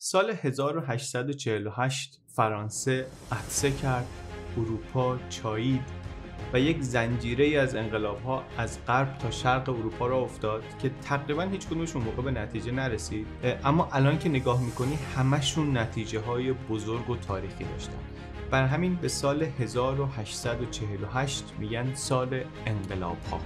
سال 1848 فرانسه عطسه کرد اروپا چایید و یک زنجیره ای از انقلاب ها از غرب تا شرق اروپا را افتاد که تقریبا هیچ کدومشون موقع به نتیجه نرسید اما الان که نگاه میکنی همشون نتیجه های بزرگ و تاریخی داشتن بر همین به سال 1848 میگن سال انقلاب ها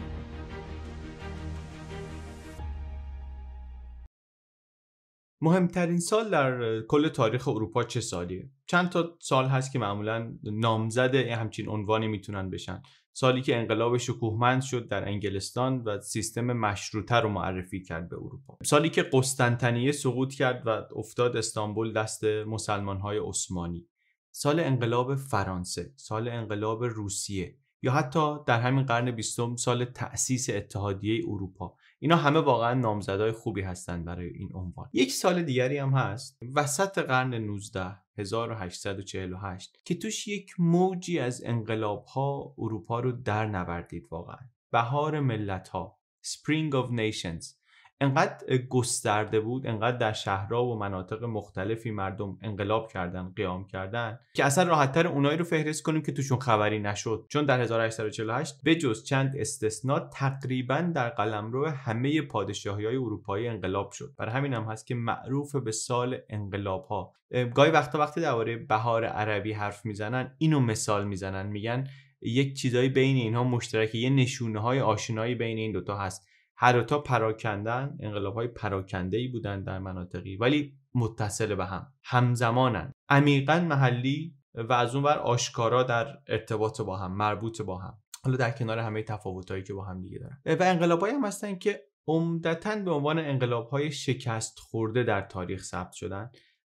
مهمترین سال در کل تاریخ اروپا چه سالیه چند تا سال هست که معمولا نامزد همچین عنوانی میتونن بشن سالی که انقلاب شکوهمند شد در انگلستان و سیستم مشروطه رو معرفی کرد به اروپا سالی که قسطنطنیه سقوط کرد و افتاد استانبول دست مسلمانهای عثمانی سال انقلاب فرانسه سال انقلاب روسیه یا حتی در همین قرن بیستم سال تأسیس اتحادیه اروپا اینا همه واقعا نامزدهای خوبی هستند برای این عنوان یک سال دیگری هم هست وسط قرن 19 1848 که توش یک موجی از انقلاب ها اروپا رو در نوردید واقعا بهار ملت ها Spring of Nations انقدر گسترده بود انقدر در شهرها و مناطق مختلفی مردم انقلاب کردن قیام کردن که اصلا راحتتر اونایی رو فهرست کنیم که توشون خبری نشد چون در 1848 به جز چند استثنا تقریبا در قلمرو همه پادشاهی های اروپایی انقلاب شد برای همین هم هست که معروف به سال انقلاب ها گاهی وقتا وقتی درباره بهار عربی حرف میزنن اینو مثال میزنن میگن یک چیزایی بین اینها مشترکه یه نشونه های آشنایی بین این دوتا هست هر تا پراکندن انقلاب های پراکنده ای بودن در مناطقی ولی متصل به هم همزمانن عمیقا محلی و از اون آشکارا در ارتباط با هم مربوط با هم حالا در کنار همه هایی که با هم دیگه دارن و انقلاب هم هستن که عمدتا به عنوان انقلاب های شکست خورده در تاریخ ثبت شدن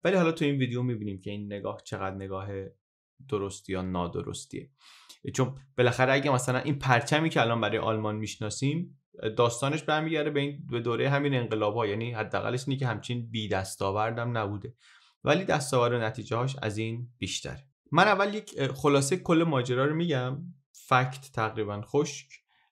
ولی حالا تو این ویدیو میبینیم که این نگاه چقدر نگاه درستی یا نادرستیه چون بالاخره اگه مثلا این پرچمی که الان برای آلمان میشناسیم داستانش برمیگرده به این به دوره همین انقلابا یعنی حداقلش اینه که همچین بی دستاوردم نبوده ولی دستاورد و نتیجه از این بیشتر من اول یک خلاصه کل ماجرا رو میگم فکت تقریبا خشک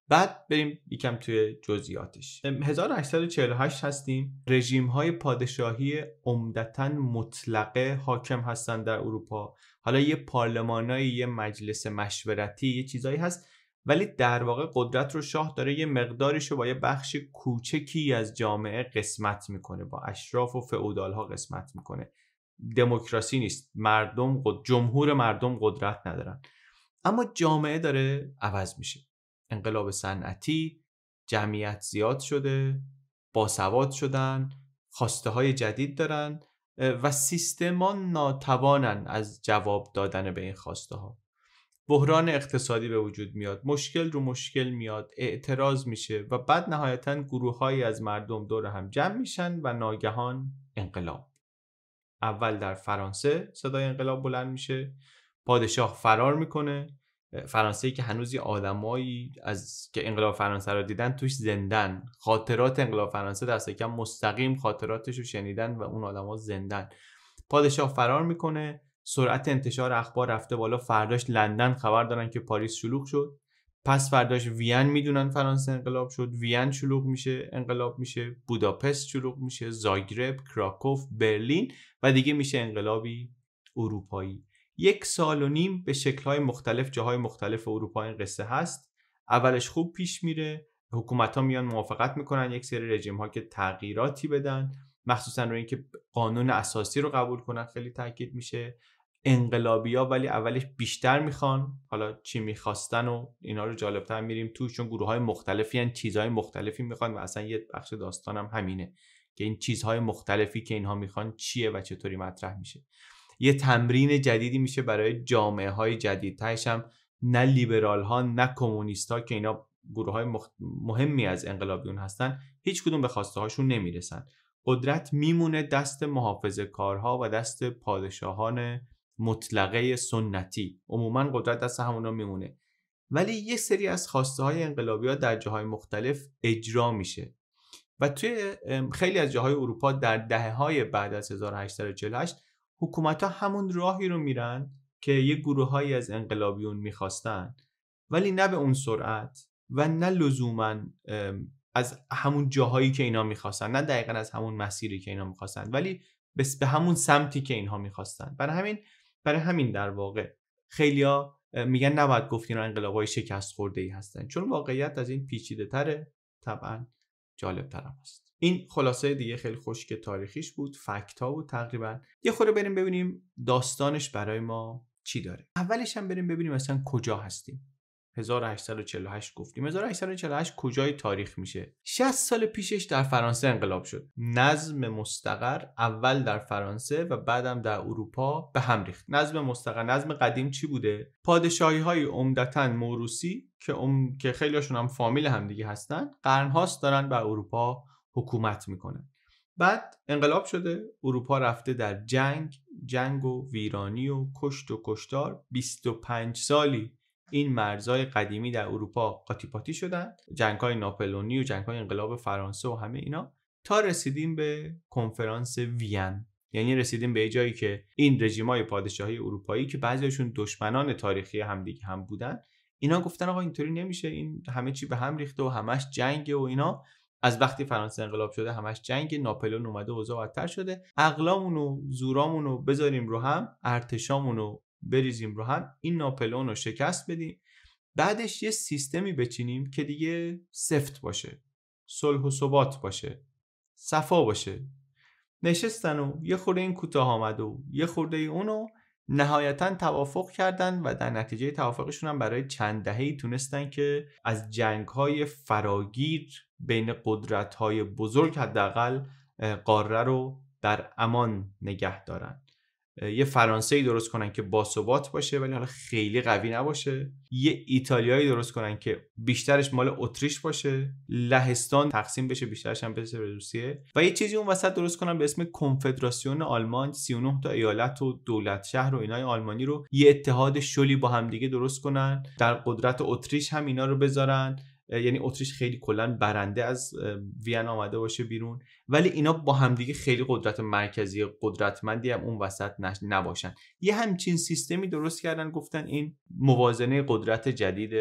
بعد بریم یکم توی جزئیاتش 1848 هستیم رژیم های پادشاهی عمدتا مطلقه حاکم هستند در اروپا حالا یه پارلمانایی یه مجلس مشورتی یه چیزایی هست ولی در واقع قدرت رو شاه داره یه مقداریش رو با یه بخش کوچکی از جامعه قسمت میکنه با اشراف و فعودال ها قسمت میکنه دموکراسی نیست مردم قد... جمهور مردم قدرت ندارن اما جامعه داره عوض میشه انقلاب صنعتی جمعیت زیاد شده باسواد شدن خواسته های جدید دارن و سیستما ناتوانن از جواب دادن به این خواسته ها بحران اقتصادی به وجود میاد مشکل رو مشکل میاد اعتراض میشه و بعد نهایتا گروههایی از مردم دور هم جمع میشن و ناگهان انقلاب اول در فرانسه صدای انقلاب بلند میشه پادشاه فرار میکنه فرانسه که هنوز آدمایی از که انقلاب فرانسه رو دیدن توش زندن خاطرات انقلاب فرانسه دست کم مستقیم خاطراتش رو شنیدن و اون آدما زندن پادشاه فرار میکنه سرعت انتشار اخبار رفته بالا فرداش لندن خبر دارن که پاریس شلوغ شد پس فرداش وین میدونن فرانسه انقلاب شد وین شلوغ میشه انقلاب میشه بوداپست شلوغ میشه زاگرب کراکوف برلین و دیگه میشه انقلابی اروپایی یک سال و نیم به شکلهای مختلف جاهای مختلف اروپا این قصه هست اولش خوب پیش میره حکومت ها میان موافقت میکنن یک سری رژیم ها که تغییراتی بدن مخصوصا روی اینکه قانون اساسی رو قبول کنن خیلی تاکید میشه ها ولی اولش بیشتر میخوان حالا چی میخواستن و اینا رو جالبتر میریم توش چون گروه های مختلفی هن چیزهای مختلفی میخوان و اصلا یه بخش داستانم همینه که این چیزهای مختلفی که اینها میخوان چیه و چطوری مطرح میشه یه تمرین جدیدی میشه برای جامعه های جدید هم نه لیبرال ها نه کمونیست ها که اینا گروه های مهمی از انقلابیون هستن هیچ کدوم به خواسته هاشون نمیرسن قدرت میمونه دست محافظه کارها و دست پادشاهان مطلقه سنتی عموما قدرت دست همونا میمونه ولی یه سری از خواسته های انقلابی ها در جاهای مختلف اجرا میشه و توی خیلی از جاهای اروپا در دهه های بعد از 1848 حکومت ها همون راهی رو میرن که یه گروه از انقلابیون میخواستن ولی نه به اون سرعت و نه لزوما از همون جاهایی که اینا میخواستن نه دقیقا از همون مسیری که اینا میخواستن ولی به همون سمتی که اینها میخواستن برای همین برای همین در واقع خیلیا میگن نباید گفت اینا های شکست خورده ای هستن چون واقعیت از این پیچیده تره طبعا جالب ترم هست این خلاصه دیگه خیلی خشک تاریخیش بود فکت ها بود تقریبا یه خوره بریم ببینیم داستانش برای ما چی داره اولش هم بریم ببینیم اصلا کجا هستیم 1848 گفتیم 1848 کجای تاریخ میشه 60 سال پیشش در فرانسه انقلاب شد نظم مستقر اول در فرانسه و بعدم در اروپا به هم ریخت نظم مستقر نظم قدیم چی بوده پادشاهی های عمدتا موروسی که ام... که خیلیشون هم فامیل هم دیگه هستن قرن هاست دارن به اروپا حکومت میکنن بعد انقلاب شده اروپا رفته در جنگ جنگ و ویرانی و کشت و کشتار 25 سالی این مرزهای قدیمی در اروپا قاطی پاتی شدن جنگ های ناپلونی و جنگ های انقلاب فرانسه و همه اینا تا رسیدیم به کنفرانس وین یعنی رسیدیم به جایی که این رژیمای پادشاهی اروپایی که بعضیشون دشمنان تاریخی همدیگه هم بودن اینا گفتن آقا اینطوری نمیشه این همه چی به هم ریخته و همش جنگ و اینا از وقتی فرانسه انقلاب شده همش جنگ ناپلون اومده اوضاع شده اقلامونو، و بذاریم رو هم ارتشامونو، بریزیم رو هم این ناپلون رو شکست بدیم بعدش یه سیستمی بچینیم که دیگه سفت باشه صلح و ثبات باشه صفا باشه نشستن و یه خورده این کوتاه آمد و یه خورده اونو نهایتا توافق کردن و در نتیجه توافقشون هم برای چند دههی تونستن که از جنگ‌های فراگیر بین قدرت‌های بزرگ حداقل قاره رو در امان نگه دارن یه فرانسه ای درست کنن که باثبات باشه ولی حالا خیلی قوی نباشه یه ایتالیایی درست کنن که بیشترش مال اتریش باشه لهستان تقسیم بشه بیشترش هم بشه به روسیه و یه چیزی اون وسط درست کنن به اسم کنفدراسیون آلمان 39 تا ایالت و دولت شهر و اینای آلمانی رو یه اتحاد شلی با همدیگه درست کنن در قدرت اتریش هم اینا رو بذارن یعنی اتریش خیلی کلا برنده از وین آمده باشه بیرون ولی اینا با همدیگه خیلی قدرت مرکزی قدرتمندی هم اون وسط نباشن یه همچین سیستمی درست کردن گفتن این موازنه قدرت جدید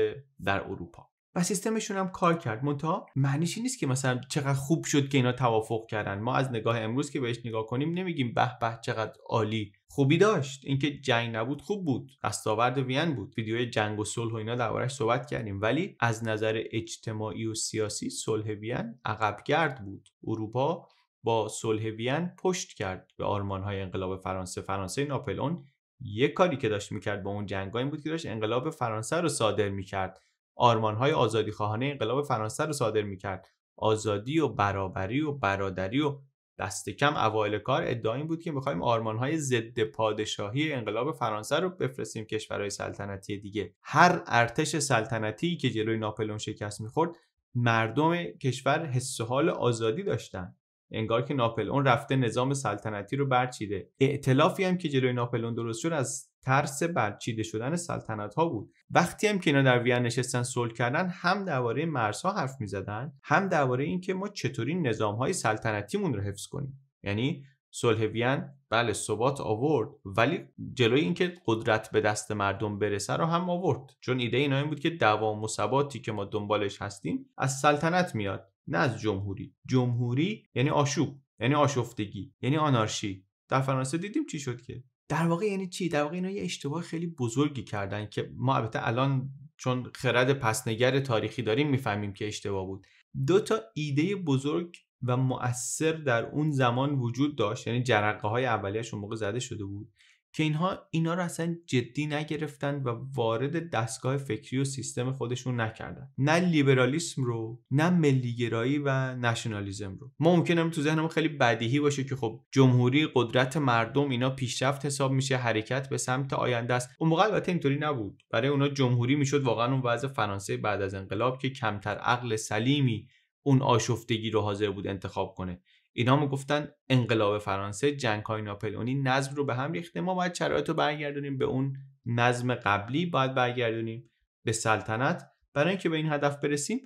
در اروپا و سیستمشون هم کار کرد منتها معنیش نیست که مثلا چقدر خوب شد که اینا توافق کردن ما از نگاه امروز که بهش نگاه کنیم نمیگیم به به چقدر عالی خوبی داشت اینکه جنگ نبود خوب بود دستاورد وین بود ویدیو جنگ و صلح و اینا دربارهش صحبت کردیم ولی از نظر اجتماعی و سیاسی صلح وین عقبگرد بود اروپا با صلح وین پشت کرد به آرمانهای انقلاب فرانسه فرانسه ناپلئون یک کاری که داشت میکرد با اون جنگا این بود که داشت انقلاب فرانسه رو صادر میکرد آرمانهای آزادی خواهانه انقلاب فرانسه رو صادر میکرد آزادی و برابری و برادری و دست کم اوایل کار ادعا این بود که میخوایم آرمانهای ضد پادشاهی انقلاب فرانسه رو بفرستیم کشورهای سلطنتی دیگه هر ارتش سلطنتی که جلوی ناپلون شکست میخورد مردم کشور حس و حال آزادی داشتن انگار که ناپلون رفته نظام سلطنتی رو برچیده ائتلافی هم که جلوی ناپلئون درست شد از ترس برچیده شدن سلطنت ها بود وقتی هم که اینا در وین نشستن صلح کردن هم درباره مرزها حرف میزدن هم درباره اینکه ما چطوری نظام های سلطنتیمون رو حفظ کنیم یعنی صلح وین بله ثبات آورد ولی جلوی اینکه قدرت به دست مردم برسه رو هم آورد چون ایده اینا این بود که دوام و ثباتی که ما دنبالش هستیم از سلطنت میاد نه از جمهوری جمهوری یعنی آشوب یعنی آشفتگی یعنی آنارشی در فرانسه دیدیم چی شد که در واقع یعنی چی در واقع اینا یه اشتباه خیلی بزرگی کردن که ما البته الان چون خرد پسنگر تاریخی داریم میفهمیم که اشتباه بود دو تا ایده بزرگ و مؤثر در اون زمان وجود داشت یعنی جرقه های اولیه‌شون موقع زده شده بود که اینها اینا رو اصلا جدی نگرفتن و وارد دستگاه فکری و سیستم خودشون نکردن نه لیبرالیسم رو نه ملیگرایی و نشنالیزم رو ما ممکنه تو ذهنم خیلی بدیهی باشه که خب جمهوری قدرت مردم اینا پیشرفت حساب میشه حرکت به سمت آینده است اون موقع البته اینطوری نبود برای اونا جمهوری میشد واقعا اون وضع فرانسه بعد از انقلاب که کمتر عقل سلیمی اون آشفتگی رو حاضر بود انتخاب کنه اینا گفتن انقلاب فرانسه جنگ های ناپلئونی نظم رو به هم ریخته ما باید شرایط رو برگردونیم به اون نظم قبلی باید برگردونیم به سلطنت برای اینکه به این هدف برسیم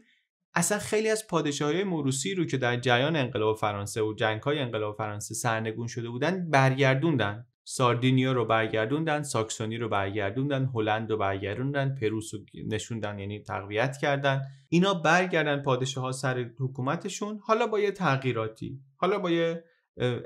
اصلا خیلی از پادشاهی موروسی رو که در جریان انقلاب فرانسه و جنگ های انقلاب فرانسه سرنگون شده بودن برگردوندن ساردینیا رو برگردوندن ساکسونی رو برگردوندن هلند رو برگردوندن پروس رو نشوندن یعنی تقویت کردن اینا برگردن پادشاه ها سر حکومتشون حالا با یه تغییراتی حالا با یه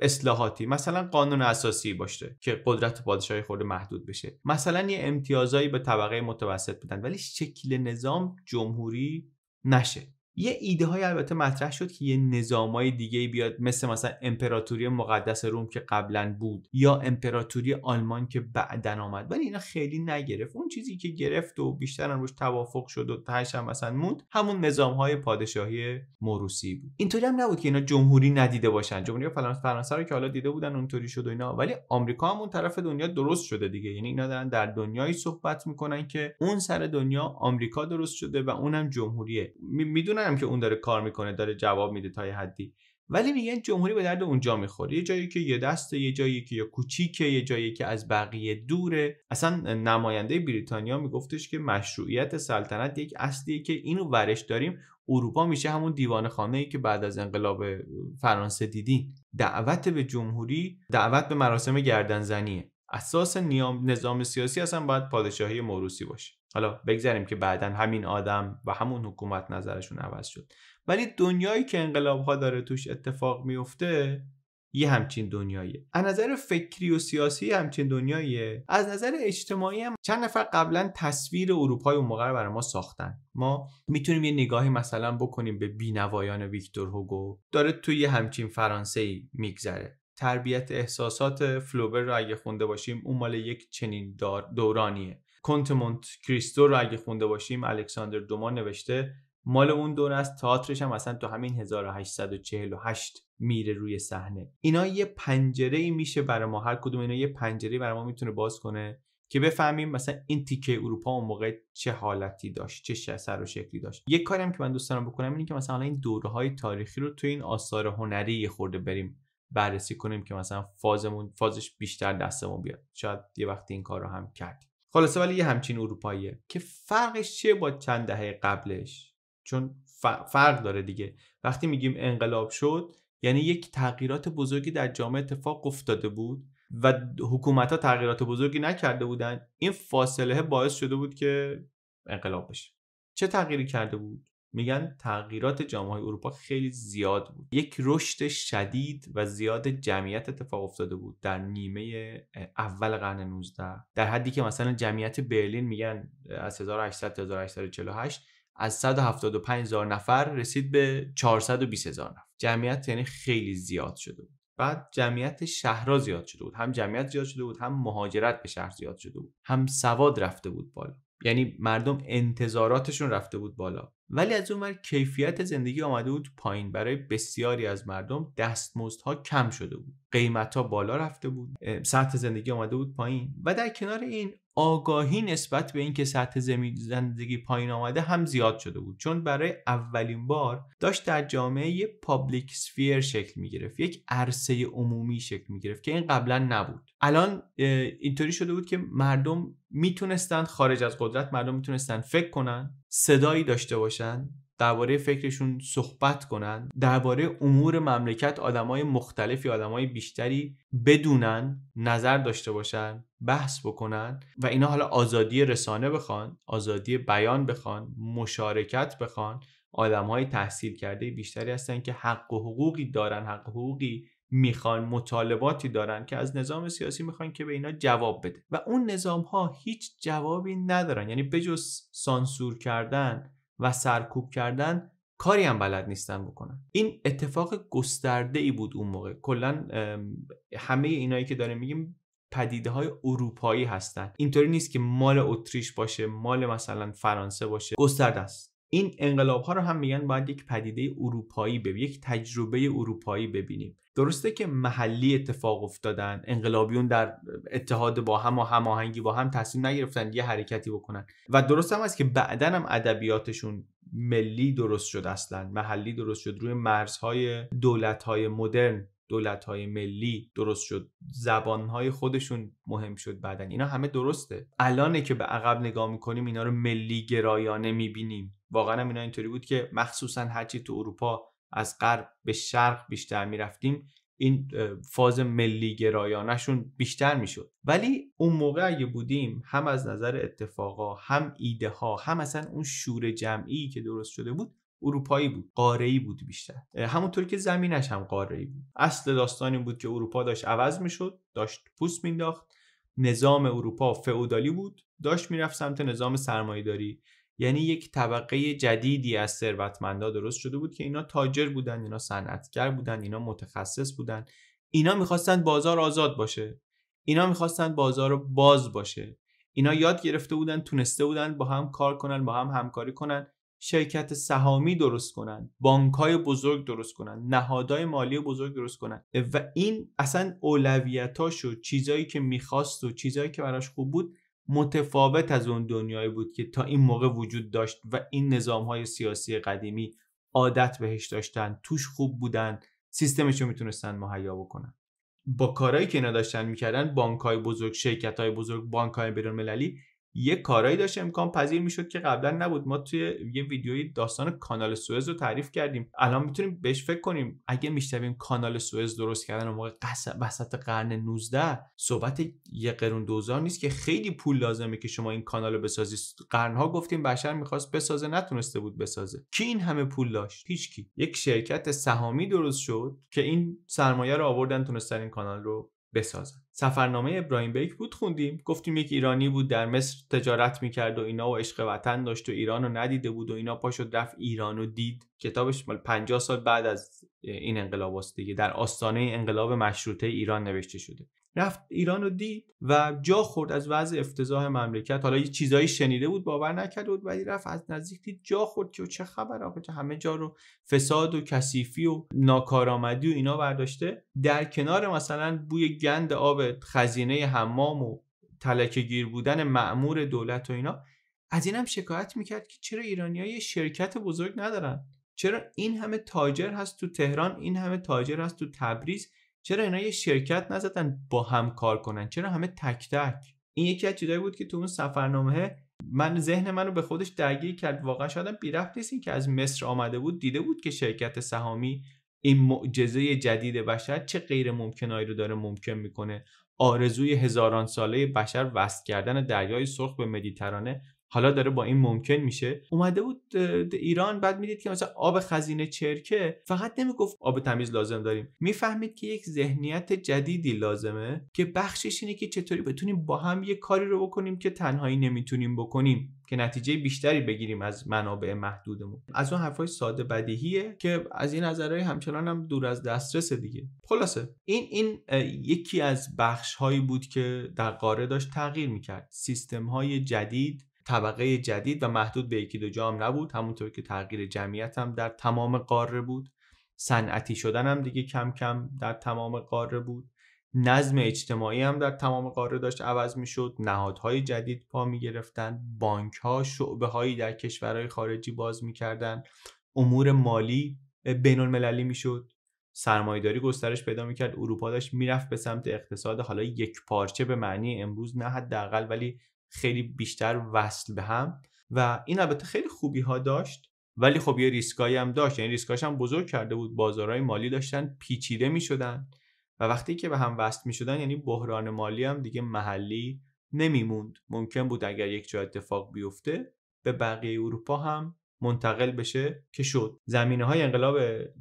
اصلاحاتی مثلا قانون اساسی باشه که قدرت پادشاهی خود محدود بشه مثلا یه امتیازایی به طبقه متوسط بدن ولی شکل نظام جمهوری نشه یه ایده های البته مطرح شد که یه های دیگه بیاد مثل مثلا امپراتوری مقدس روم که قبلا بود یا امپراتوری آلمان که بعدا آمد ولی اینا خیلی نگرفت اون چیزی که گرفت و بیشتر هم روش توافق شد و تهش هم مثلا موند همون نظام های پادشاهی موروسی بود اینطوری هم نبود که اینا جمهوری ندیده باشن جمهوری فرانسه رو که حالا دیده بودن اونطوری شد و اینا ولی آمریکا هم اون طرف دنیا درست شده دیگه یعنی اینا دارن در دنیای صحبت میکنن که اون سر دنیا آمریکا درست شده و اونم جمهوریه میدونم که اون داره کار میکنه داره جواب میده تا یه حدی ولی میگن جمهوری به درد اونجا میخوره یه جایی که یه دسته یه جایی که یه کوچیکه یه جایی که از بقیه دوره اصلا نماینده بریتانیا میگفتش که مشروعیت سلطنت یک اصلیه که اینو ورش داریم اروپا میشه همون دیوان خانه ای که بعد از انقلاب فرانسه دیدین دعوت به جمهوری دعوت به مراسم گردنزنیه اساس نظام سیاسی اصلا باید پادشاهی موروسی باشه حالا بگذاریم که بعدا همین آدم و همون حکومت نظرشون عوض شد ولی دنیایی که انقلاب ها داره توش اتفاق میفته یه همچین دنیاییه از نظر فکری و سیاسی همچین دنیاییه از نظر اجتماعی هم چند نفر قبلا تصویر اروپای اون موقع برای ما ساختن ما میتونیم یه نگاهی مثلا بکنیم به بینوایان ویکتور هوگو داره توی یه همچین فرانسه میگذره تربیت احساسات فلوبر رو اگه خونده باشیم اون مال یک چنین دورانیه کنتمونت کریستو رو اگه خونده باشیم الکساندر دوما نوشته مال اون دور است تئاترش هم اصلا تو همین 1848 میره روی صحنه اینا یه پنجره ای میشه برای ما هر کدوم اینا یه پنجره برای ما میتونه باز کنه که بفهمیم مثلا این تیکه اروپا اون موقع چه حالتی داشت چه سر و شکلی داشت یک کاری هم که من دوست دارم بکنم اینه که مثلا این دوره های تاریخی رو تو این آثار هنری خورده بریم بررسی کنیم که مثلا فازمون فازش بیشتر دستمون بیاد شاید یه وقتی این کار رو هم کردیم خلاصه ولی یه همچین اروپاییه که فرقش چیه با چند دهه قبلش چون فرق داره دیگه وقتی میگیم انقلاب شد یعنی یک تغییرات بزرگی در جامعه اتفاق افتاده بود و حکومت ها تغییرات بزرگی نکرده بودن این فاصله باعث شده بود که انقلاب بشه چه تغییری کرده بود میگن تغییرات جامعه اروپا خیلی زیاد بود یک رشد شدید و زیاد جمعیت اتفاق افتاده بود در نیمه اول قرن 19 در حدی که مثلا جمعیت برلین میگن از 1800 تا 1848 از 175 نفر رسید به 420 هزار نفر جمعیت یعنی خیلی زیاد شده بود بعد جمعیت شهرها زیاد شده بود هم جمعیت زیاد شده بود هم مهاجرت به شهر زیاد شده بود هم سواد رفته بود بالا یعنی مردم انتظاراتشون رفته بود بالا ولی از اونور کیفیت زندگی آمده بود پایین برای بسیاری از مردم دستمزدها کم شده بود قیمت ها بالا رفته بود سطح زندگی آمده بود پایین و در کنار این آگاهی نسبت به اینکه سطح زمین زندگی پایین آمده هم زیاد شده بود چون برای اولین بار داشت در جامعه یه پابلیک سفیر شکل می گرفت یک عرصه عمومی شکل می گرفت که این قبلا نبود الان اینطوری شده بود که مردم میتونستند خارج از قدرت مردم میتونستند فکر کنن صدایی داشته باشن درباره فکرشون صحبت کنن درباره امور مملکت آدمای مختلفی آدمای بیشتری بدونن نظر داشته باشن بحث بکنن و اینا حالا آزادی رسانه بخوان آزادی بیان بخوان مشارکت بخوان آدم های تحصیل کرده بیشتری هستن که حق و حقوقی دارن حق و حقوقی میخوان مطالباتی دارن که از نظام سیاسی میخوان که به اینا جواب بده و اون نظام ها هیچ جوابی ندارن یعنی بجز سانسور کردن و سرکوب کردن کاری هم بلد نیستن بکنن این اتفاق گسترده ای بود اون موقع کلا همه اینایی که داره میگیم پدیده های اروپایی هستن اینطوری نیست که مال اتریش باشه مال مثلا فرانسه باشه گسترده است این انقلاب ها رو هم میگن باید یک پدیده اروپایی ببینیم یک تجربه اروپایی ببینیم درسته که محلی اتفاق افتادن انقلابیون در اتحاد با هم و هماهنگی با هم تصمیم نگرفتن یه حرکتی بکنن و درست هم هست که بعدا هم ادبیاتشون ملی درست شد اصلا محلی درست شد روی مرزهای دولتهای مدرن دولتهای ملی درست شد زبانهای خودشون مهم شد بعدن اینا همه درسته الانه که به عقب نگاه میکنیم اینا رو ملی گرایانه میبینیم واقعا هم اینا اینطوری بود که مخصوصا هرچی تو اروپا از غرب به شرق بیشتر میرفتیم این فاز ملی گرایانشون بیشتر میشد ولی اون موقع اگه بودیم هم از نظر اتفاقا هم ایده ها هم اصلا اون شور جمعی که درست شده بود اروپایی بود قاره بود بیشتر همونطور که زمینش هم قاره بود اصل داستانی بود که اروپا داشت عوض میشد داشت پوست مینداخت نظام اروپا فئودالی بود داشت میرفت سمت نظام سرمایهداری یعنی یک طبقه جدیدی از ثروتمندا درست شده بود که اینا تاجر بودن اینا صنعتگر بودن اینا متخصص بودن اینا میخواستن بازار آزاد باشه اینا میخواستن بازار باز باشه اینا یاد گرفته بودن تونسته بودن با هم کار کنن با هم همکاری کنن شرکت سهامی درست کنن بانکای بزرگ درست کنن نهادهای مالی بزرگ درست کنن و این اصلا اولویتاش و چیزایی که میخواست و چیزایی که براش خوب بود متفاوت از اون دنیایی بود که تا این موقع وجود داشت و این نظام های سیاسی قدیمی عادت بهش داشتن توش خوب بودن سیستمش رو میتونستن مهیا بکنن با کارهایی که نداشتن داشتن میکردن بانک های بزرگ شرکت های بزرگ بانک های یه کارایی داشت امکان پذیر میشد که قبلا نبود ما توی یه ویدیوی داستان کانال سوئز رو تعریف کردیم الان میتونیم بهش فکر کنیم اگه میشتویم کانال سوئز درست کردن و موقع وسط قرن 19 صحبت یه قرون دوزار نیست که خیلی پول لازمه که شما این کانال رو بسازی قرنها گفتیم بشر میخواست بسازه نتونسته بود بسازه کی این همه پول داشت هیچکی یک شرکت سهامی درست شد که این سرمایه رو آوردن تونستن این کانال رو بسازن سفرنامه ابراهیم بیک بود خوندیم گفتیم یک ایرانی بود در مصر تجارت میکرد و اینا و عشق وطن داشت و ایران رو ندیده بود و اینا شد رفت ایران رو دید کتابش مال 50 سال بعد از این انقلاب است دیگه در آستانه انقلاب مشروطه ایران نوشته شده رفت ایران رو دید و جا خورد از وضع افتضاح مملکت حالا یه چیزایی شنیده بود باور نکرد بود ولی رفت از نزدیک دید جا خورد که چه خبر آخه که همه جا رو فساد و کثیفی و ناکارآمدی و اینا برداشته در کنار مثلا بوی گند آب خزینه حمام و تلکه گیر بودن معمور دولت و اینا از اینم شکایت میکرد که چرا ایرانی یه شرکت بزرگ ندارن چرا این همه تاجر هست تو تهران این همه تاجر هست تو تبریز چرا اینا یه شرکت نزدن با هم کار کنن چرا همه تک تک این یکی از چیزایی بود که تو اون سفرنامه من ذهن منو به خودش درگیر کرد واقعا شاید بی نیست که از مصر آمده بود دیده بود که شرکت سهامی این معجزه جدید بشر چه غیر ممکنایی رو داره ممکن میکنه آرزوی هزاران ساله بشر وصل کردن دریای سرخ به مدیترانه حالا داره با این ممکن میشه اومده بود ایران بعد میدید که مثلا آب خزینه چرکه فقط نمیگفت آب تمیز لازم داریم میفهمید که یک ذهنیت جدیدی لازمه که بخشش اینه که چطوری بتونیم با هم یه کاری رو بکنیم که تنهایی نمیتونیم بکنیم که نتیجه بیشتری بگیریم از منابع محدودمون از اون حرفای ساده بدیهیه که از این نظرهای همچنان هم دور از دسترس دیگه خلاصه این این یکی از بخش هایی بود که در قاره داشت تغییر میکرد سیستم های جدید طبقه جدید و محدود به یکی دو جام نبود همونطور که تغییر جمعیت هم در تمام قاره بود صنعتی شدن هم دیگه کم کم در تمام قاره بود نظم اجتماعی هم در تمام قاره داشت عوض می شد نهادهای جدید پا می گرفتن بانک ها هایی در کشورهای خارجی باز می امور مالی بین المللی می شد سرمایداری گسترش پیدا می کرد اروپا داشت میرفت به سمت اقتصاد حالا یک پارچه به معنی امروز نه حداقل ولی خیلی بیشتر وصل به هم و این البته خیلی خوبی ها داشت ولی خب یه ریسکایی هم داشت یعنی ریسکاش هم بزرگ کرده بود بازارهای مالی داشتن پیچیده می شدن و وقتی که به هم وصل شدن یعنی بحران مالی هم دیگه محلی نمیموند ممکن بود اگر یک جا اتفاق بیفته به بقیه اروپا هم منتقل بشه که شد زمینه های انقلاب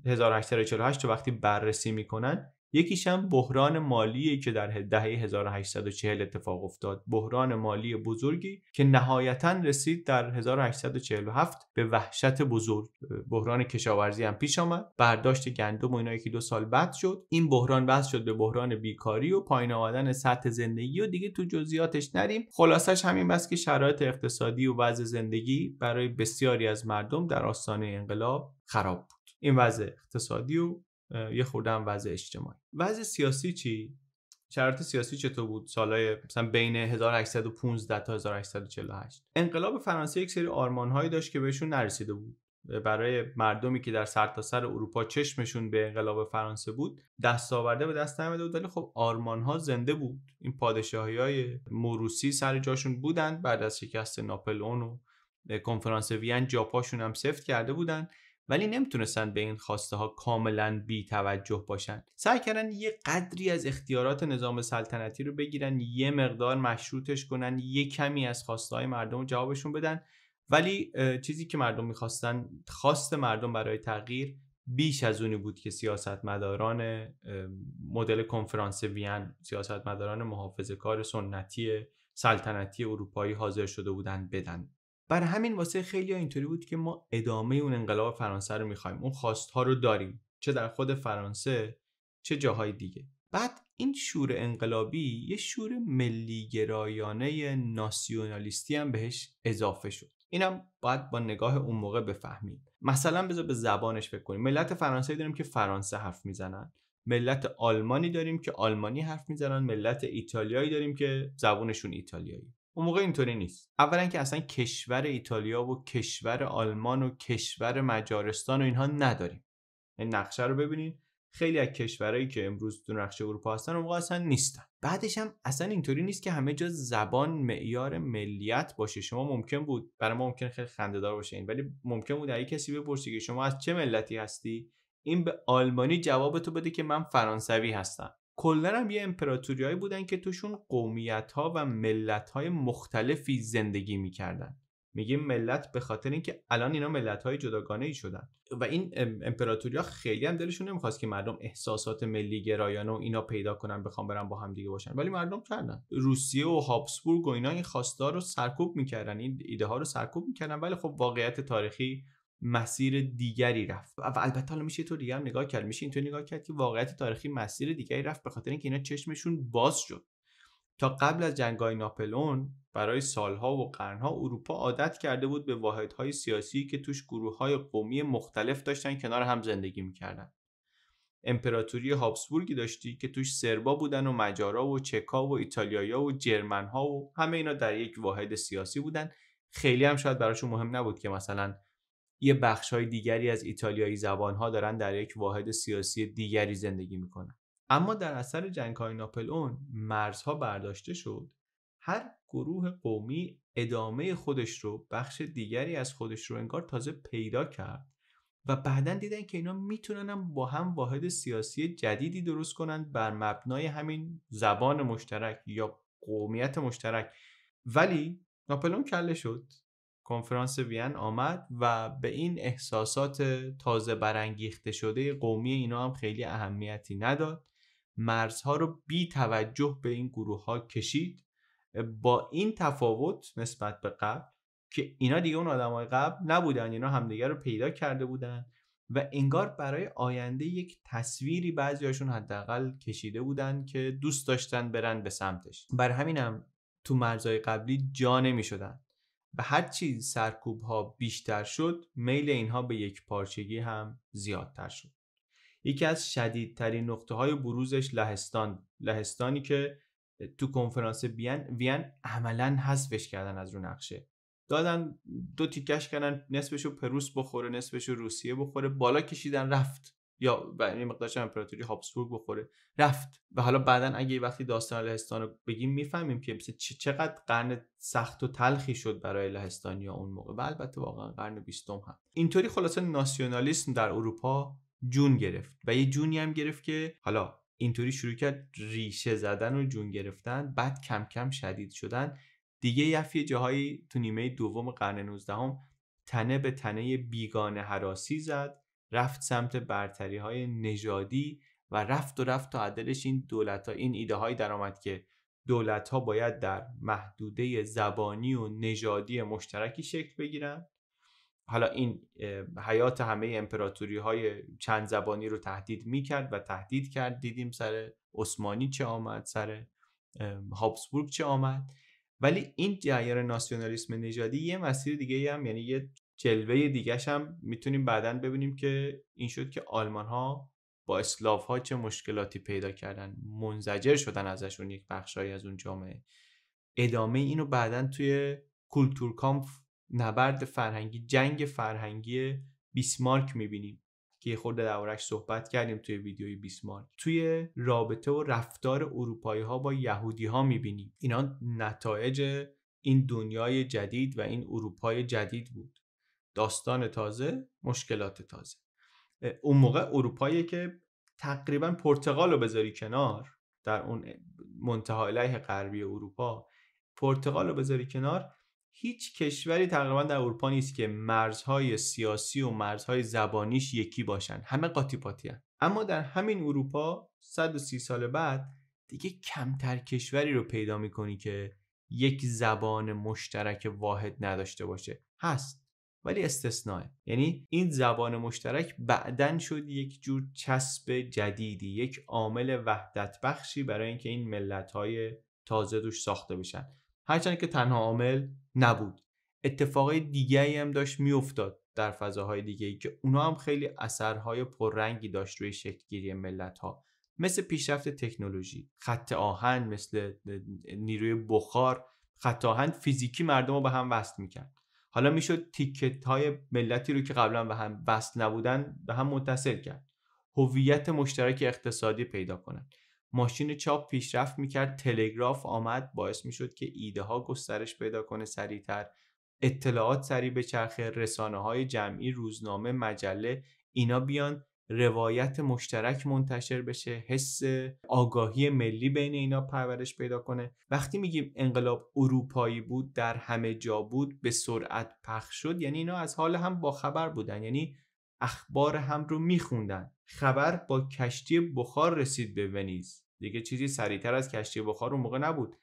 1848 وقتی بررسی میکنن یکیش هم بحران مالی که در دهه 1840 اتفاق افتاد بحران مالی بزرگی که نهایتا رسید در 1847 به وحشت بزرگ بحران کشاورزی هم پیش آمد برداشت گندم و اینا یکی دو سال بعد شد این بحران بس شد به بحران بیکاری و پایین آمدن سطح زندگی و دیگه تو جزئیاتش نریم خلاصش همین بس که شرایط اقتصادی و وضع زندگی برای بسیاری از مردم در آستانه انقلاب خراب بود این وضع اقتصادی و یه خورده وضع اجتماعی وضع سیاسی چی شرایط سیاسی چطور بود سالهای مثلا بین 1815 تا 1848 انقلاب فرانسه یک سری آرمانهایی داشت که بهشون نرسیده بود برای مردمی که در سرتاسر سر اروپا چشمشون به انقلاب فرانسه بود دست آورده به دست نیامده بود ولی خب آرمانها زنده بود این پادشاهی های موروسی سر جاشون بودند بعد از شکست ناپلئون و کنفرانس وین جاپاشون هم سفت کرده بودند ولی نمیتونستن به این خواسته ها کاملا بی توجه باشن سعی کردن یه قدری از اختیارات نظام سلطنتی رو بگیرن یه مقدار مشروطش کنن یه کمی از خواسته های مردم جوابشون بدن ولی چیزی که مردم میخواستن خواست مردم برای تغییر بیش از اونی بود که سیاستمداران مدل کنفرانس وین سیاستمداران محافظه کار سنتی سلطنتی اروپایی حاضر شده بودند بدن بر همین واسه خیلی اینطوری بود که ما ادامه اون انقلاب فرانسه رو میخوایم اون خواستها رو داریم چه در خود فرانسه چه جاهای دیگه بعد این شور انقلابی یه شور ملیگرایانه ناسیونالیستی هم بهش اضافه شد اینم باید با نگاه اون موقع بفهمیم مثلا بذار به زبانش فکر کنیم ملت فرانسه داریم که فرانسه حرف میزنن ملت آلمانی داریم که آلمانی حرف میزنن ملت ایتالیایی داریم که زبانشون ایتالیایی اون موقع اینطوری نیست اولا که اصلا کشور ایتالیا و کشور آلمان و کشور مجارستان و اینها نداریم این یعنی نقشه رو ببینید خیلی از کشورهایی که امروز تو نقشه اروپا هستن اون موقع اصلا نیستن بعدش هم اصلا اینطوری نیست که همه جا زبان معیار ملیت باشه شما ممکن بود برای ما ممکن خیلی خندهدار باشه این ولی ممکن بود اگه کسی بپرسی که شما از چه ملتی هستی این به آلمانی جواب تو بده که من فرانسوی هستم کلا هم یه امپراتوریایی بودن که توشون قومیت ها و ملت های مختلفی زندگی میکردن میگه ملت به خاطر اینکه الان اینا ملت های جداگانه ای شدن و این امپراتوریا خیلی هم دلشون نمیخواست که مردم احساسات ملی گرایانه و اینا پیدا کنن بخوام برن با هم دیگه باشن ولی مردم کردن روسیه و هابسبورگ و اینا این خواستار رو سرکوب میکردن این ایده ها رو سرکوب میکردن ولی خب واقعیت تاریخی مسیر دیگری رفت و البته حالا میشه تو دیگه هم نگاه کرد میشه اینطور نگاه کرد که واقعیت تاریخی مسیر دیگری رفت به خاطر اینکه اینا چشمشون باز شد تا قبل از جنگای ناپلون برای سالها و قرنها اروپا عادت کرده بود به واحدهای سیاسی که توش های قومی مختلف داشتن کنار هم زندگی میکردن امپراتوری هابسبورگی داشتی که توش سربا بودن و مجارا و چکا و ایتالیایا و جرمنها و همه اینا در یک واحد سیاسی بودن خیلی هم شاید براشون مهم نبود که مثلا یه بخش های دیگری از ایتالیایی زبان ها دارن در یک واحد سیاسی دیگری زندگی میکنن اما در اثر جنگ های ناپلئون مرزها برداشته شد هر گروه قومی ادامه خودش رو بخش دیگری از خودش رو انگار تازه پیدا کرد و بعدا دیدن که اینا میتونن با هم واحد سیاسی جدیدی درست کنند بر مبنای همین زبان مشترک یا قومیت مشترک ولی ناپلون کله شد کنفرانس وین آمد و به این احساسات تازه برانگیخته شده قومی اینا هم خیلی اهمیتی نداد مرزها رو بی توجه به این گروه ها کشید با این تفاوت نسبت به قبل که اینا دیگه اون های قبل نبودن اینا همدیگه رو پیدا کرده بودن و انگار برای آینده یک تصویری بعضیاشون حداقل کشیده بودن که دوست داشتن برن به سمتش بر همینم تو مرزهای قبلی جا نمی شدن و هر چیز سرکوب ها بیشتر شد میل اینها به یک پارچگی هم زیادتر شد یکی از شدیدترین نقطه های بروزش لهستان لهستانی که تو کنفرانس بیان وین عملا حذفش کردن از رو نقشه دادن دو تیکش کردن نصفشو پروس بخوره نصفشو روسیه بخوره بالا کشیدن رفت یا این مقدارش امپراتوری هابسبورگ بخوره رفت و حالا بعدا اگه وقتی داستان لهستان رو بگیم میفهمیم که چقدر قرن سخت و تلخی شد برای لهستانیا اون موقع و البته واقعا قرن بیستم هم اینطوری خلاصه ناسیونالیسم در اروپا جون گرفت و یه جونی هم گرفت که حالا اینطوری شروع کرد ریشه زدن و جون گرفتن بعد کم کم شدید شدن دیگه یفی جاهایی تو نیمه دوم قرن 19 تنه به تنه بیگانه حراسی زد رفت سمت برتری های نژادی و رفت و رفت تا عدلش این دولت ها این ایده های درآمد که دولت ها باید در محدوده زبانی و نژادی مشترکی شکل بگیرن حالا این حیات همه امپراتوری های چند زبانی رو تهدید میکرد و تهدید کرد دیدیم سر عثمانی چه آمد سر هابسبورگ چه آمد ولی این جریان ناسیونالیسم نژادی یه مسیر دیگه هم یعنی یه جلوه دیگهش هم میتونیم بعدا ببینیم که این شد که آلمان ها با اسلاف ها چه مشکلاتی پیدا کردن منزجر شدن ازشون یک بخشهایی از اون جامعه ادامه اینو بعدا توی کامپ نبرد فرهنگی جنگ فرهنگی بیسمارک میبینیم که یه خورده دورش صحبت کردیم توی ویدیوی بیسمارک توی رابطه و رفتار اروپایی ها با یهودی ها میبینیم اینا نتایج این دنیای جدید و این اروپای جدید بود داستان تازه مشکلات تازه اون موقع اروپایی که تقریبا پرتغال رو بذاری کنار در اون منتها علیه غربی اروپا پرتغال رو بذاری کنار هیچ کشوری تقریبا در اروپا نیست که مرزهای سیاسی و مرزهای زبانیش یکی باشن همه قاطی پاتی هن. اما در همین اروپا 130 سال بعد دیگه کمتر کشوری رو پیدا میکنی که یک زبان مشترک واحد نداشته باشه هست ولی استثناه یعنی این زبان مشترک بعدا شد یک جور چسب جدیدی یک عامل وحدت بخشی برای اینکه این ملت های تازه دوش ساخته بشن هرچند که تنها عامل نبود اتفاقای دیگری هم داشت میافتاد در فضاهای دیگه ای که اونا هم خیلی اثرهای پررنگی داشت روی شکلگیری ملت ها مثل پیشرفت تکنولوژی خط آهن مثل نیروی بخار خط آهن فیزیکی مردم رو به هم وصل میکرد حالا میشد تیکت های ملتی رو که قبلا به هم بست نبودن به هم متصل کرد هویت مشترک اقتصادی پیدا کنند ماشین چاپ پیشرفت میکرد تلگراف آمد باعث میشد که ایده ها گسترش پیدا کنه سریعتر اطلاعات سریع به چرخه رسانه های جمعی روزنامه مجله اینا بیان روایت مشترک منتشر بشه حس آگاهی ملی بین اینا پرورش پیدا کنه وقتی میگیم انقلاب اروپایی بود در همه جا بود به سرعت پخش شد یعنی اینا از حال هم با خبر بودن یعنی اخبار هم رو میخوندن خبر با کشتی بخار رسید به ونیز دیگه چیزی سریعتر از کشتی بخار اون موقع نبود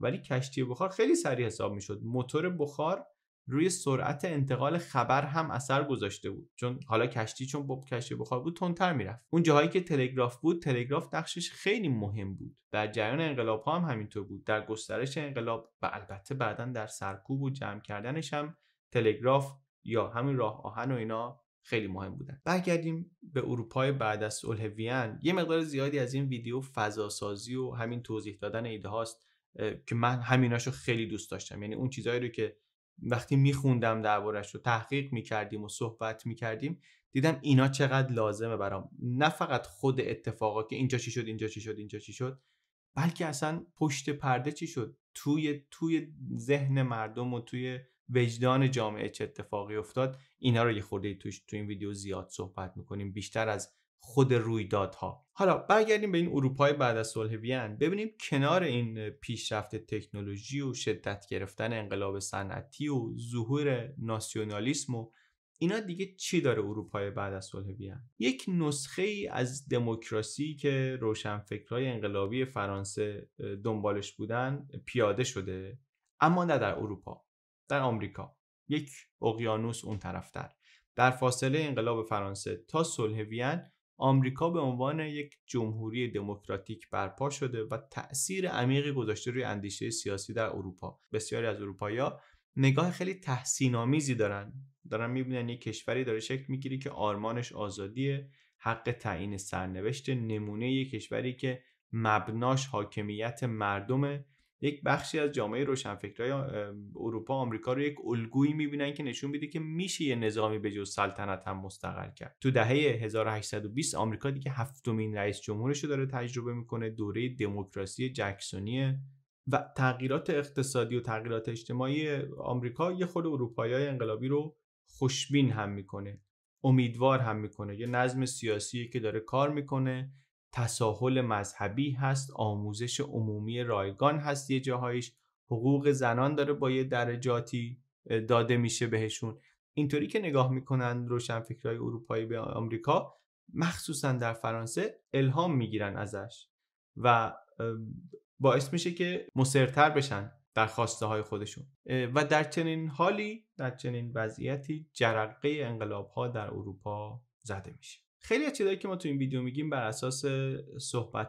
ولی کشتی بخار خیلی سریع حساب میشد موتور بخار روی سرعت انتقال خبر هم اثر گذاشته بود چون حالا کشتی چون با کشتی بخار بود تندتر میرفت اون جاهایی که تلگراف بود تلگراف نقشش خیلی مهم بود در جریان انقلاب ها هم همینطور بود در گسترش انقلاب و البته بعدا در سرکوب و جمع کردنش هم تلگراف یا همین راه آهن و اینا خیلی مهم بودن برگردیم به اروپای بعد از صلح وین یه مقدار زیادی از این ویدیو سازی و همین توضیح دادن ایده هاست که من همیناشو خیلی دوست داشتم یعنی اون چیزهایی رو که وقتی میخوندم دربارهش رو تحقیق میکردیم و صحبت میکردیم دیدم اینا چقدر لازمه برام نه فقط خود اتفاقا که اینجا چی شد اینجا چی شد اینجا چی شد بلکه اصلا پشت پرده چی شد توی توی ذهن مردم و توی وجدان جامعه چه اتفاقی افتاد اینا رو یه خورده توش تو این ویدیو زیاد صحبت میکنیم بیشتر از خود رویدادها حالا برگردیم به این اروپای بعد از صلح وین ببینیم کنار این پیشرفت تکنولوژی و شدت گرفتن انقلاب صنعتی و ظهور ناسیونالیسم و اینا دیگه چی داره اروپای بعد از صلح وین یک نسخه ای از دموکراسی که روشنفکرهای انقلابی فرانسه دنبالش بودن پیاده شده اما نه در اروپا در آمریکا یک اقیانوس اون طرفتر در فاصله انقلاب فرانسه تا صلح وین آمریکا به عنوان یک جمهوری دموکراتیک برپا شده و تاثیر عمیقی گذاشته روی اندیشه سیاسی در اروپا بسیاری از اروپایا نگاه خیلی تحسینآمیزی دارن دارن میبینن یک کشوری داره شکل میگیری که آرمانش آزادیه حق تعیین سرنوشت نمونه یک کشوری که مبناش حاکمیت مردمه یک بخشی از جامعه روشنفکرای اروپا آمریکا رو یک الگویی میبینن که نشون میده که میشه یه نظامی به جز سلطنت هم مستقر کرد تو دهه 1820 آمریکا دیگه هفتمین رئیس جمهورش رو داره تجربه میکنه دوره دموکراسی جکسونیه و تغییرات اقتصادی و تغییرات اجتماعی آمریکا یه خود اروپایی انقلابی رو خوشبین هم میکنه امیدوار هم میکنه یه نظم سیاسی که داره کار میکنه تساهل مذهبی هست آموزش عمومی رایگان هست یه جاهایش حقوق زنان داره با یه درجاتی داده میشه بهشون اینطوری که نگاه میکنن فکرهای اروپایی به آمریکا مخصوصا در فرانسه الهام میگیرن ازش و باعث میشه که مسرتر بشن در خواسته های خودشون و در چنین حالی در چنین وضعیتی جرقه انقلاب ها در اروپا زده میشه خیلی از چیزایی که ما تو این ویدیو میگیم بر اساس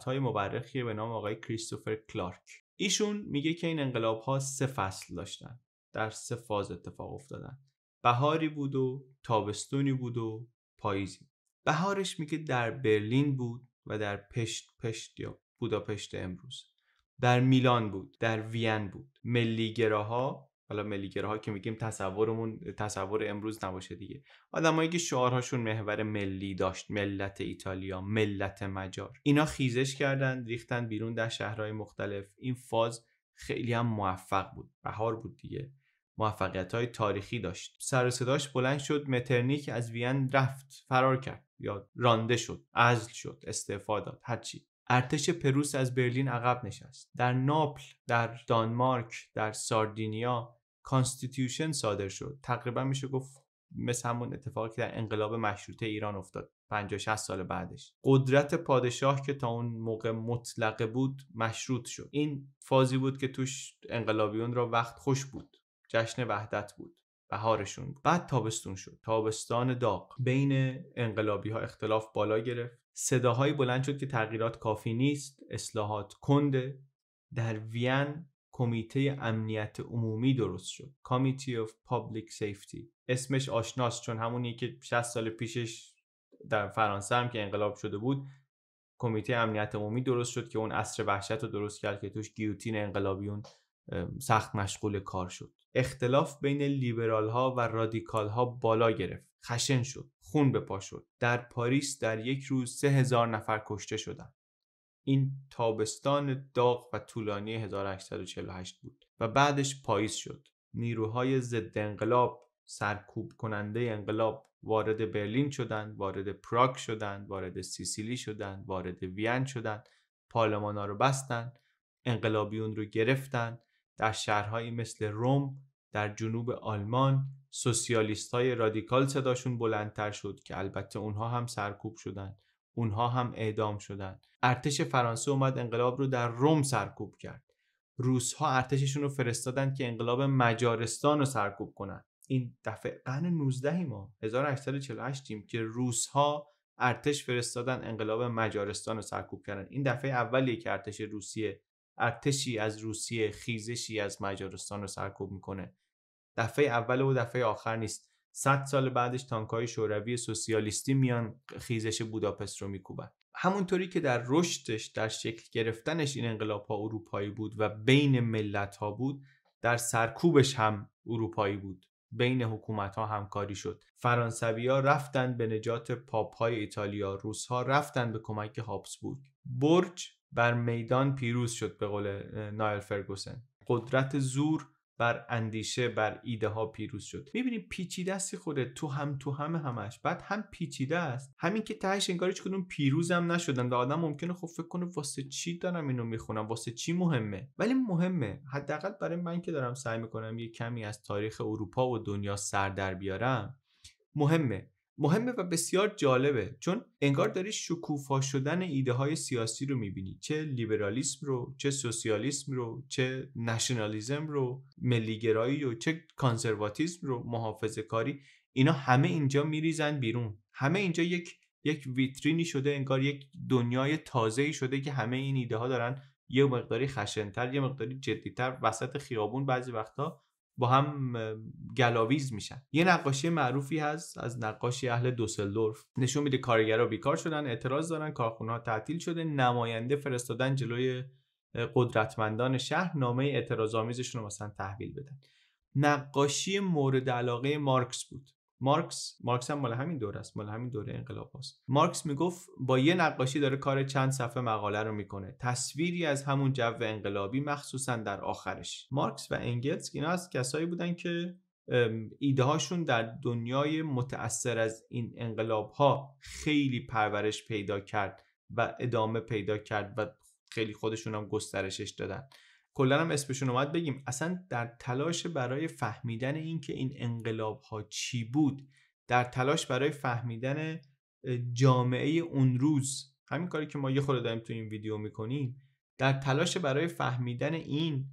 های مبرخی به نام آقای کریستوفر کلارک ایشون میگه که این انقلاب ها سه فصل داشتن در سه فاز اتفاق افتادن بهاری بود و تابستونی بود و پاییزی بهارش میگه در برلین بود و در پشت پشت یا بوداپشت امروز در میلان بود در وین بود ملیگراها حالا ها که میگیم تصورمون تصور امروز نباشه دیگه آدمایی که شعارهاشون محور ملی داشت ملت ایتالیا ملت مجار اینا خیزش کردن ریختن بیرون در شهرهای مختلف این فاز خیلی هم موفق بود بهار بود دیگه موفقیت های تاریخی داشت سر صداش بلند شد مترنیک از وین رفت فرار کرد یا رانده شد عزل شد استعفا داد هرچی ارتش پروس از برلین عقب نشست در ناپل در دانمارک در ساردینیا کانستیتیوشن صادر شد تقریبا میشه گفت مثل همون اتفاقی که در انقلاب مشروطه ایران افتاد 50 60 سال بعدش قدرت پادشاه که تا اون موقع مطلقه بود مشروط شد این فازی بود که توش انقلابیون را وقت خوش بود جشن وحدت بود بهارشون بعد تابستون شد تابستان داغ بین انقلابی ها اختلاف بالا گرفت صداهایی بلند شد که تغییرات کافی نیست اصلاحات کنده در وین کمیته امنیت عمومی درست شد کمیتی of Public Safety اسمش آشناست چون همونی که 60 سال پیشش در فرانسه هم که انقلاب شده بود کمیته امنیت عمومی درست شد که اون اصر وحشت رو درست کرد که توش گیوتین انقلابیون سخت مشغول کار شد اختلاف بین لیبرال ها و رادیکال ها بالا گرفت خشن شد خون به پا شد در پاریس در یک روز سه هزار نفر کشته شدند این تابستان داغ و طولانی 1848 بود و بعدش پاییز شد نیروهای ضد انقلاب سرکوب کننده انقلاب وارد برلین شدند وارد پراک شدند وارد سیسیلی شدند وارد وین شدند پارلمان ها رو بستند انقلابیون رو گرفتند در شهرهایی مثل روم در جنوب آلمان سوسیالیست های رادیکال صداشون بلندتر شد که البته اونها هم سرکوب شدند اونها هم اعدام شدند ارتش فرانسه اومد انقلاب رو در روم سرکوب کرد روس ها ارتششون رو فرستادن که انقلاب مجارستان رو سرکوب کنند این دفعه قرن 19 ما 1848 تیم که روس ها ارتش فرستادن انقلاب مجارستان رو سرکوب کردن این دفعه اولیه که ارتش روسیه ارتشی از روسیه خیزشی از مجارستان رو سرکوب میکنه دفعه اول و دفعه آخر نیست 100 سال بعدش تانکای شوروی سوسیالیستی میان خیزش بوداپست رو میکوبن همونطوری که در رشدش در شکل گرفتنش این انقلاب ها اروپایی بود و بین ملت ها بود در سرکوبش هم اروپایی بود بین حکومت ها همکاری شد فرانسوی ها رفتن به نجات پاپ های ایتالیا روس ها رفتن به کمک هابسبورگ برج بر میدان پیروز شد به قول نایل فرگوسن قدرت زور بر اندیشه بر ایده ها پیروز شد میبینی پیچیده است خوده تو هم تو همه همش بعد هم پیچیده است همین که تهش انگار هیچ کدوم پیروزم نشدن و آدم ممکنه خب فکر کنه واسه چی دارم اینو میخونم واسه چی مهمه ولی مهمه حداقل برای من که دارم سعی میکنم یه کمی از تاریخ اروپا و دنیا سر در بیارم مهمه مهمه و بسیار جالبه چون انگار داری شکوفا شدن ایده های سیاسی رو میبینی چه لیبرالیسم رو چه سوسیالیسم رو چه نشنالیزم رو ملیگرایی رو چه کانسرواتیسم رو محافظه کاری اینا همه اینجا میریزن بیرون همه اینجا یک یک ویترینی شده انگار یک دنیای تازه شده که همه این ایده ها دارن یه مقداری خشنتر یه مقداری جدیتر وسط خیابون بعضی وقتا با هم گلاویز میشن یه نقاشی معروفی هست از نقاشی اهل دوسلدورف نشون میده کارگرا بیکار شدن اعتراض دارن کارخونه ها تعطیل شده نماینده فرستادن جلوی قدرتمندان شهر نامه اعتراض آمیزشون رو مثلا تحویل بدن نقاشی مورد علاقه مارکس بود مارکس مارکس هم مال همین دوره است مال همین دوره انقلاب است مارکس میگفت با یه نقاشی داره کار چند صفحه مقاله رو میکنه تصویری از همون جو انقلابی مخصوصا در آخرش مارکس و انگلز اینا از کسایی بودن که ایده هاشون در دنیای متاثر از این انقلاب ها خیلی پرورش پیدا کرد و ادامه پیدا کرد و خیلی خودشون هم گسترشش دادن کلا هم اسمشون اومد بگیم اصلا در تلاش برای فهمیدن اینکه این انقلاب ها چی بود در تلاش برای فهمیدن جامعه اون روز همین کاری که ما یه خورده داریم تو این ویدیو میکنیم در تلاش برای فهمیدن این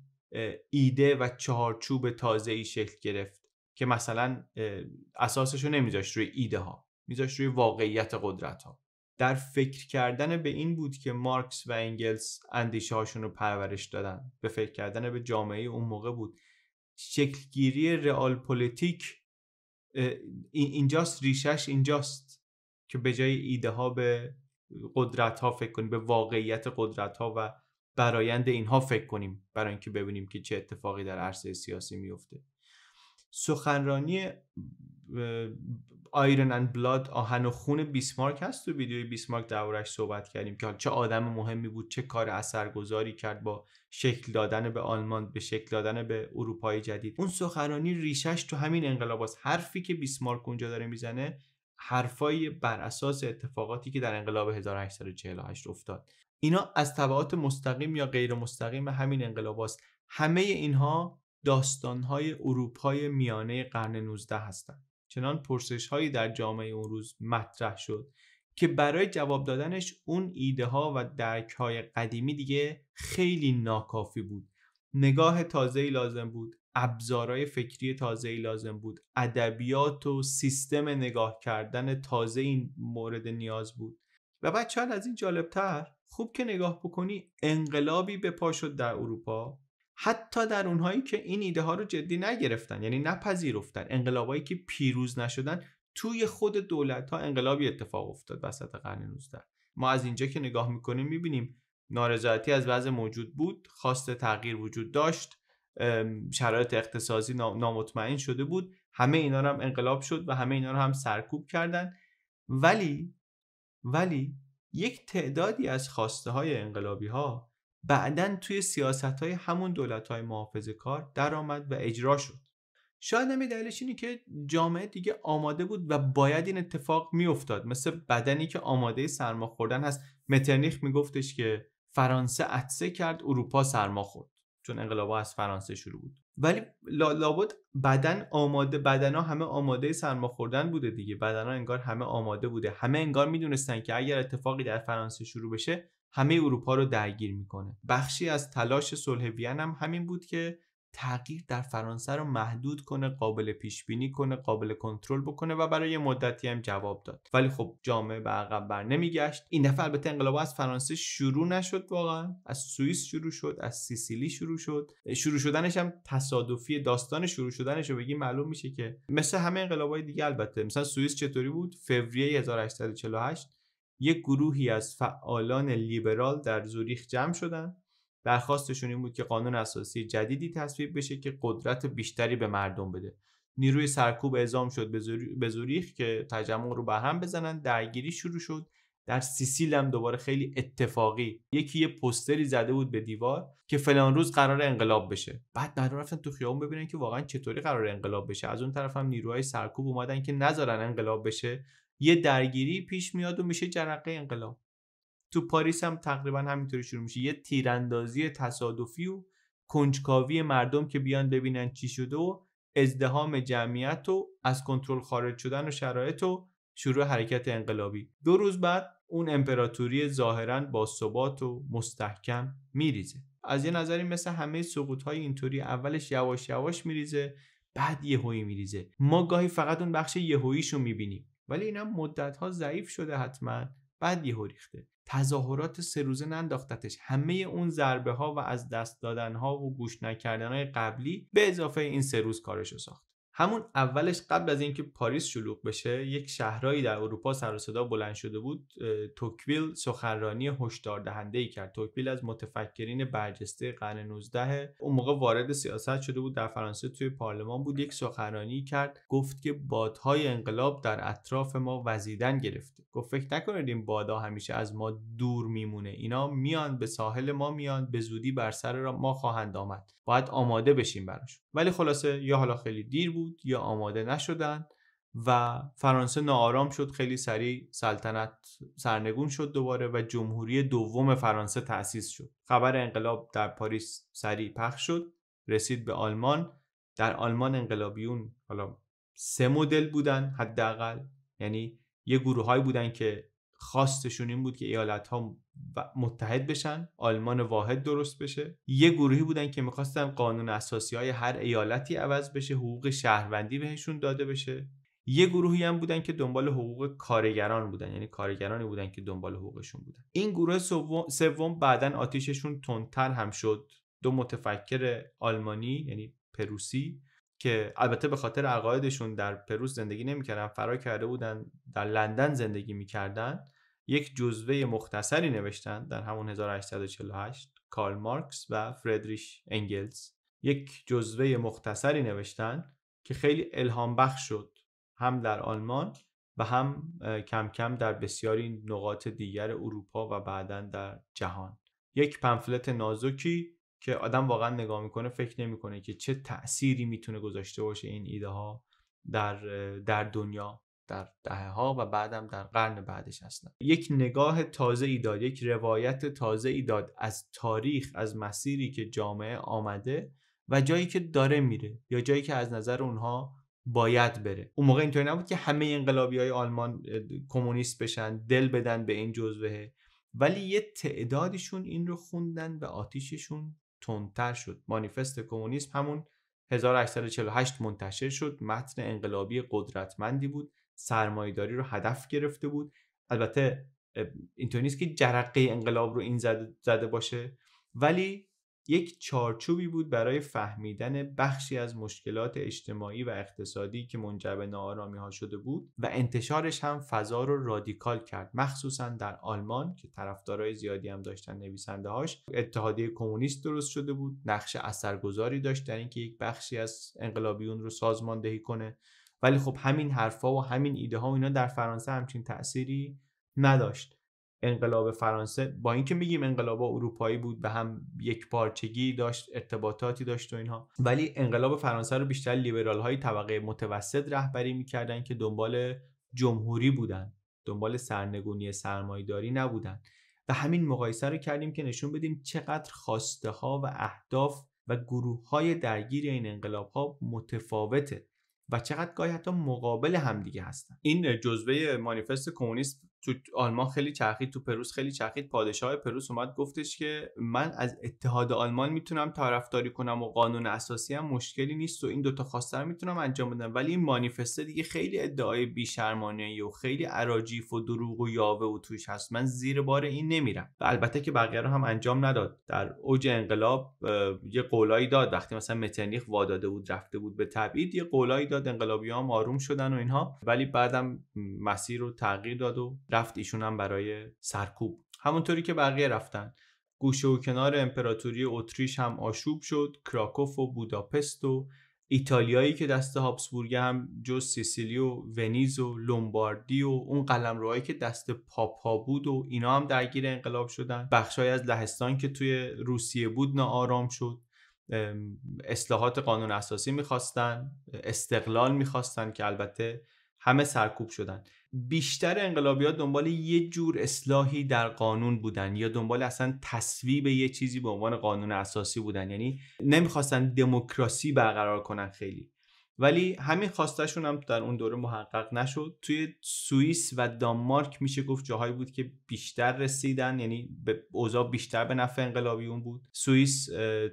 ایده و چهارچوب تازه ای شکل گرفت که مثلا اساسش رو نمیذاشت روی ایده ها میذاشت روی واقعیت قدرت ها در فکر کردن به این بود که مارکس و انگلس اندیشه هاشون رو پرورش دادن به فکر کردن به جامعه اون موقع بود شکلگیری رئال پلیتیک اینجاست ریشش اینجاست که به جای ایده ها به قدرت ها فکر کنیم به واقعیت قدرت ها و برایند اینها فکر کنیم برای اینکه ببینیم که چه اتفاقی در عرصه سیاسی میفته سخنرانی آیرن اند بلاد آهن و خون بیسمارک هست تو ویدیوی بیسمارک دورش صحبت کردیم که چه آدم مهمی بود چه کار اثرگذاری کرد با شکل دادن به آلمان به شکل دادن به اروپای جدید اون سخنرانی ریشش تو همین انقلاب است حرفی که بیسمارک اونجا داره میزنه حرفایی بر اساس اتفاقاتی که در انقلاب 1848 افتاد اینا از تبعات مستقیم یا غیر مستقیم همین انقلاب است همه اینها داستانهای اروپای میانه قرن 19 هستند چنان پرسش هایی در جامعه اون روز مطرح شد که برای جواب دادنش اون ایده ها و درک های قدیمی دیگه خیلی ناکافی بود نگاه تازه‌ای لازم بود ابزارهای فکری تازه‌ای لازم بود ادبیات و سیستم نگاه کردن تازه این مورد نیاز بود و بعد چند از این جالبتر خوب که نگاه بکنی انقلابی به پا شد در اروپا حتی در اونهایی که این ایده ها رو جدی نگرفتن یعنی نپذیرفتن انقلابایی که پیروز نشدن توی خود دولت ها انقلابی اتفاق افتاد وسط قرن 19 ما از اینجا که نگاه میکنیم میبینیم نارضایتی از وضع موجود بود خواست تغییر وجود داشت شرایط اقتصادی نامطمئن شده بود همه اینا رو هم انقلاب شد و همه اینا رو هم سرکوب کردن ولی ولی یک تعدادی از خواسته های انقلابی ها بعدا توی سیاست های همون دولت های محافظ کار درآمد و اجرا شد شاید هم دلیلش اینه که جامعه دیگه آماده بود و باید این اتفاق میافتاد مثل بدنی که آماده سرما خوردن هست مترنیخ میگفتش که فرانسه عطسه کرد اروپا سرما خورد چون انقلابا از فرانسه شروع بود ولی لابد بدن آماده بدن همه آماده سرما خوردن بوده دیگه بدن انگار همه آماده بوده همه انگار میدونستن که اگر اتفاقی در فرانسه شروع بشه همه اروپا رو درگیر میکنه بخشی از تلاش صلح وین هم همین بود که تغییر در فرانسه رو محدود کنه قابل پیش بینی کنه قابل کنترل بکنه و برای مدتی هم جواب داد ولی خب جامعه به عقب بر نمیگشت این دفعه البته انقلاب از فرانسه شروع نشد واقعا از سوئیس شروع شد از سیسیلی شروع شد شروع شدنش هم تصادفی داستان شروع شدنش رو بگی معلوم میشه که مثل همه انقلابای دیگه البته مثلا سوئیس چطوری بود فوریه 1848 یک گروهی از فعالان لیبرال در زوریخ جمع شدند درخواستشون این بود که قانون اساسی جدیدی تصویب بشه که قدرت بیشتری به مردم بده نیروی سرکوب اعزام شد به زوریخ که تجمع رو به هم بزنن درگیری شروع شد در سیسیل هم دوباره خیلی اتفاقی یکی یه پستری زده بود به دیوار که فلان روز قرار انقلاب بشه بعد مردم رفتن تو خیابون ببینن که واقعا چطوری قرار انقلاب بشه از اون طرف هم نیروهای سرکوب اومدن که نذارن انقلاب بشه یه درگیری پیش میاد و میشه جرقه انقلاب تو پاریس هم تقریبا همینطوری شروع میشه یه تیراندازی تصادفی و کنجکاوی مردم که بیان ببینن چی شده و ازدهام جمعیت و از کنترل خارج شدن و شرایط و شروع حرکت انقلابی دو روز بعد اون امپراتوری ظاهرا با ثبات و مستحکم میریزه از یه نظری مثل همه سقوط های اینطوری اولش یواش یواش میریزه بعد یهویی میریزه ما گاهی فقط اون بخش یهوییش میبینیم ولی اینم مدت ها ضعیف شده حتما بعد یهو ریخته تظاهرات سه روزه ننداختتش همه اون ضربه ها و از دست دادن ها و گوش نکردن های قبلی به اضافه این سه روز کارشو ساخت همون اولش قبل از اینکه پاریس شلوغ بشه یک شهرهایی در اروپا سر و صدا بلند شده بود توکویل سخنرانی هشدار دهنده ای کرد توکویل از متفکرین برجسته قرن 19 اون موقع وارد سیاست شده بود در فرانسه توی پارلمان بود یک سخنرانی کرد گفت که بادهای انقلاب در اطراف ما وزیدن گرفته گفت فکر نکنید این بادها همیشه از ما دور میمونه اینا میان به ساحل ما میان به زودی بر سر ما خواهند آمد باید آماده بشیم براش ولی خلاصه یا حالا خیلی دیر بود یا آماده نشدن و فرانسه ناآرام شد خیلی سریع سلطنت سرنگون شد دوباره و جمهوری دوم فرانسه تأسیس شد خبر انقلاب در پاریس سریع پخش شد رسید به آلمان در آلمان انقلابیون حالا سه مدل بودن حداقل یعنی یه گروه بودن که خواستشون این بود که ایالت ها و متحد بشن آلمان واحد درست بشه یه گروهی بودن که میخواستن قانون اساسی های هر ایالتی عوض بشه حقوق شهروندی بهشون داده بشه یه گروهی هم بودن که دنبال حقوق کارگران بودن یعنی کارگرانی بودن که دنبال حقوقشون بودن این گروه سوم بعدا آتیششون تندتر هم شد دو متفکر آلمانی یعنی پروسی که البته به خاطر عقایدشون در پروس زندگی نمیکردن فرار کرده بودن در لندن زندگی میکردن یک جزوه مختصری نوشتن در همون 1848 کارل مارکس و فردریش انگلز یک جزوه مختصری نوشتن که خیلی الهام بخش شد هم در آلمان و هم کم کم در بسیاری نقاط دیگر اروپا و بعدا در جهان یک پنفلت نازکی که آدم واقعا نگاه میکنه فکر نمیکنه که چه تأثیری میتونه گذاشته باشه این ایده ها در, در دنیا در دهه ها و بعدم در قرن بعدش هستن یک نگاه تازه ای داد یک روایت تازه ای داد از تاریخ از مسیری که جامعه آمده و جایی که داره میره یا جایی که از نظر اونها باید بره اون موقع اینطوری نبود که همه انقلابی های آلمان کمونیست بشن دل بدن به این جزوهه ولی یه تعدادشون این رو خوندن و آتیششون تندتر شد مانیفست کمونیسم همون 1848 منتشر شد متن انقلابی قدرتمندی بود سرمایهداری رو هدف گرفته بود البته اینطور نیست که جرقه انقلاب رو این زده, باشه ولی یک چارچوبی بود برای فهمیدن بخشی از مشکلات اجتماعی و اقتصادی که منجر به ها شده بود و انتشارش هم فضا رو رادیکال کرد مخصوصا در آلمان که طرفدارای زیادی هم داشتن نویسنده هاش اتحادیه کمونیست درست شده بود نقش اثرگذاری داشت در اینکه یک بخشی از انقلابیون رو سازماندهی کنه ولی خب همین حرفها و همین ایده ها و اینا در فرانسه همچین تأثیری نداشت انقلاب فرانسه با اینکه میگیم انقلاب اروپایی بود به هم یک پارچگی داشت ارتباطاتی داشت و اینها ولی انقلاب فرانسه رو بیشتر لیبرال های طبقه متوسط رهبری میکردن که دنبال جمهوری بودن دنبال سرنگونی سرمایداری نبودن و همین مقایسه رو کردیم که نشون بدیم چقدر خواسته ها و اهداف و گروه های درگیر این انقلاب ها متفاوته و چقدر گاهی حتی مقابل همدیگه هستن این جزوه مانیفست کمونیست تو آلمان خیلی چرخید تو پروس خیلی چرخید پادشاه پروس اومد گفتش که من از اتحاد آلمان میتونم طرفداری کنم و قانون اساسی هم مشکلی نیست و این دوتا خواسته رو میتونم انجام بدم ولی این مانیفسته دیگه خیلی ادعای بیشرمانه و خیلی عراجیف و دروغ و یاوه و توش هست من زیر بار این نمیرم و البته که بقیه رو هم انجام نداد در اوج انقلاب یه قولایی داد وقتی مثلا متنیخ واداده بود رفته بود به تبعید یه قولایی داد هم آروم شدن و اینها ولی بعدم مسیر رو تغییر داد و رفت ایشون هم برای سرکوب همونطوری که بقیه رفتن گوشه و کنار امپراتوری اتریش هم آشوب شد کراکوف و بوداپست و ایتالیایی که دست هابسبورگ هم جز سیسیلی و ونیز و لومباردی و اون قلمروهایی که دست پاپا بود و اینا هم درگیر انقلاب شدن بخشهایی از لهستان که توی روسیه بود ناآرام شد اصلاحات قانون اساسی میخواستن استقلال میخواستن که البته همه سرکوب شدن بیشتر ها دنبال یه جور اصلاحی در قانون بودن یا دنبال اصلا تصویب یه چیزی به عنوان قانون اساسی بودن یعنی نمیخواستن دموکراسی برقرار کنن خیلی ولی همین خواستشون هم در اون دوره محقق نشد توی سوئیس و دانمارک میشه گفت جاهایی بود که بیشتر رسیدن یعنی به اوضاع بیشتر به نفع انقلابیون بود سوئیس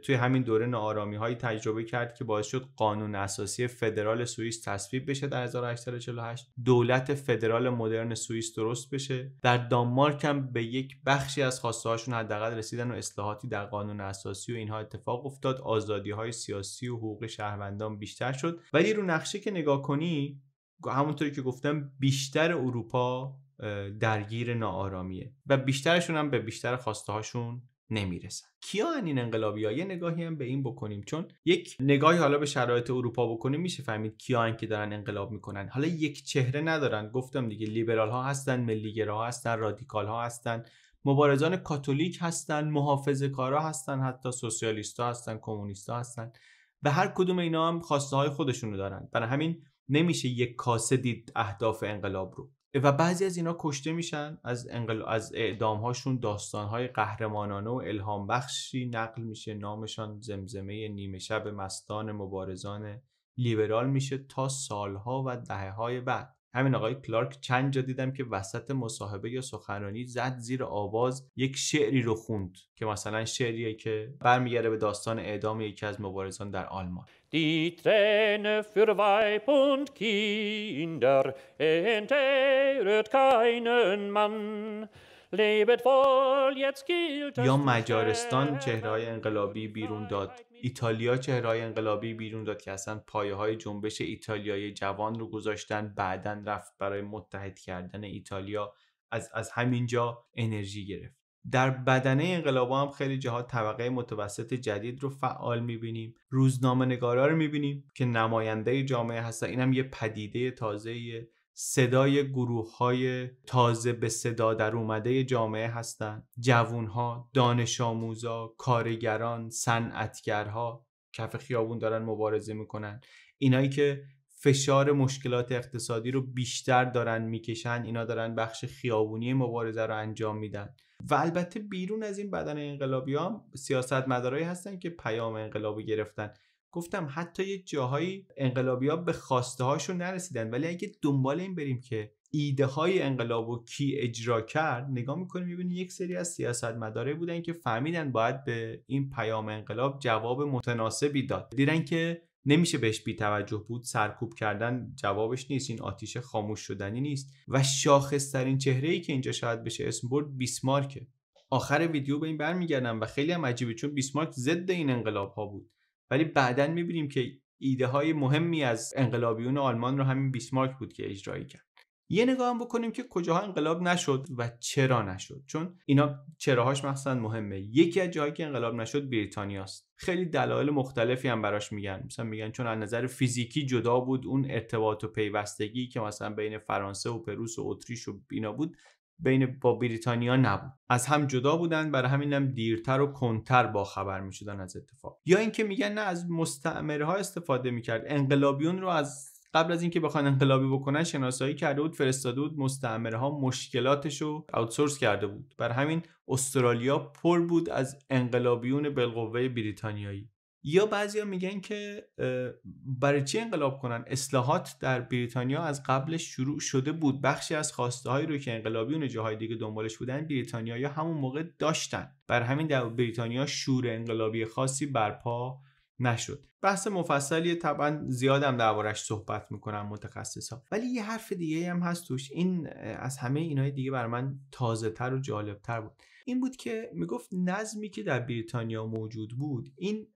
توی همین دوره نارامی هایی تجربه کرد که باعث شد قانون اساسی فدرال سوئیس تصویب بشه در 1848 دولت فدرال مدرن سوئیس درست بشه در دانمارک هم به یک بخشی از خواسته هاشون حداقل رسیدن و اصلاحاتی در قانون اساسی و اینها اتفاق افتاد آزادی های سیاسی و حقوق شهروندان بیشتر شد و ولی رو نقشه که نگاه کنی همونطوری که گفتم بیشتر اروپا درگیر ناآرامیه و بیشترشون هم به بیشتر خواسته هاشون نمیرسن کیا این انقلابی ها؟ یه نگاهی هم به این بکنیم چون یک نگاهی حالا به شرایط اروپا بکنیم میشه فهمید کیا که دارن انقلاب میکنن حالا یک چهره ندارن گفتم دیگه لیبرال ها هستن ملیگراها هستن رادیکال ها هستن مبارزان کاتولیک هستن محافظه کارا هستن حتی سوسیالیست ها هستن کمونیست ها هستن و هر کدوم اینا هم خواسته های خودشونو دارن برای همین نمیشه یک کاسه دید اهداف انقلاب رو و بعضی از اینا کشته میشن از انقل... از اعدامهاشون داستانهای قهرمانانه و الهام بخشی نقل میشه نامشان زمزمه نیمه شب مستان مبارزان لیبرال میشه تا سالها و دهه های بعد همین آقای کلارک چند جا دیدم که وسط مصاحبه یا سخنرانی زد زیر آواز یک شعری رو خوند که مثلا شعریه که برمیگرده به داستان اعدام یکی از مبارزان در آلمان یا مجارستان های انقلابی بیرون داد ایتالیا چهرهای انقلابی بیرون داد که اصلا پایه های جنبش ایتالیایی جوان رو گذاشتن بعدا رفت برای متحد کردن ایتالیا از, از همینجا انرژی گرفت در بدنه انقلاب هم خیلی جاها طبقه متوسط جدید رو فعال میبینیم روزنامه رو میبینیم که نماینده جامعه هستن این هم یه پدیده تازه صدای گروه های تازه به صدا در اومده جامعه هستند جوون ها دانش آموزا کارگران صنعتگرها کف خیابون دارن مبارزه میکنن اینایی که فشار مشکلات اقتصادی رو بیشتر دارن میکشن اینا دارن بخش خیابونی مبارزه رو انجام میدن و البته بیرون از این بدن انقلابی ها سیاست مدارایی هستن که پیام انقلابی گرفتن گفتم حتی یه جاهایی انقلابی ها به خواسته هاشون نرسیدن ولی اگه دنبال این بریم که ایده های انقلاب و کی اجرا کرد نگاه میکنیم میبینیم یک سری از سیاست مداره بودن که فهمیدن باید به این پیام انقلاب جواب متناسبی داد دیدن که نمیشه بهش بی توجه بود سرکوب کردن جوابش نیست این آتیش خاموش شدنی نیست و شاخص ترین چهره ای که اینجا شاید بشه اسم برد بیسمارکه آخر ویدیو به این برمیگردم و خیلی هم عجیبه چون بیسمارک ضد این انقلاب ها بود ولی بعدا میبینیم که ایده های مهمی از انقلابیون آلمان رو همین بیسمارک بود که اجرایی کرد یه نگاه هم بکنیم که کجاها انقلاب نشد و چرا نشد چون اینا چراهاش مخصوصا مهمه یکی از جایی که انقلاب نشد بریتانیاست خیلی دلایل مختلفی هم براش میگن مثلا میگن چون از نظر فیزیکی جدا بود اون ارتباط و پیوستگی که مثلا بین فرانسه و پروس و اتریش و اینا بود بین با بریتانیا نبود از هم جدا بودن برای همینم هم دیرتر و کنتر با خبر می شدن از اتفاق یا اینکه میگن نه از مستعمره ها استفاده میکرد انقلابیون رو از قبل از اینکه بخوان انقلابی بکنن شناسایی کرده بود فرستاده بود مستعمره ها مشکلاتش رو آوتسورس کرده بود بر همین استرالیا پر بود از انقلابیون بالقوه بریتانیایی یا بعضیا میگن که برای چی انقلاب کنن اصلاحات در بریتانیا از قبلش شروع شده بود بخشی از خواسته هایی رو که انقلابیون جاهای دیگه دنبالش بودن بریتانیا یا همون موقع داشتن بر همین در بریتانیا شور انقلابی خاصی برپا نشد بحث مفصلی طبعا زیادم دربارش صحبت میکنم متخصصا ولی یه حرف دیگه هم هست توش این از همه اینای دیگه بر من تازه تر و جالب تر بود این بود که میگفت نظمی که در بریتانیا موجود بود این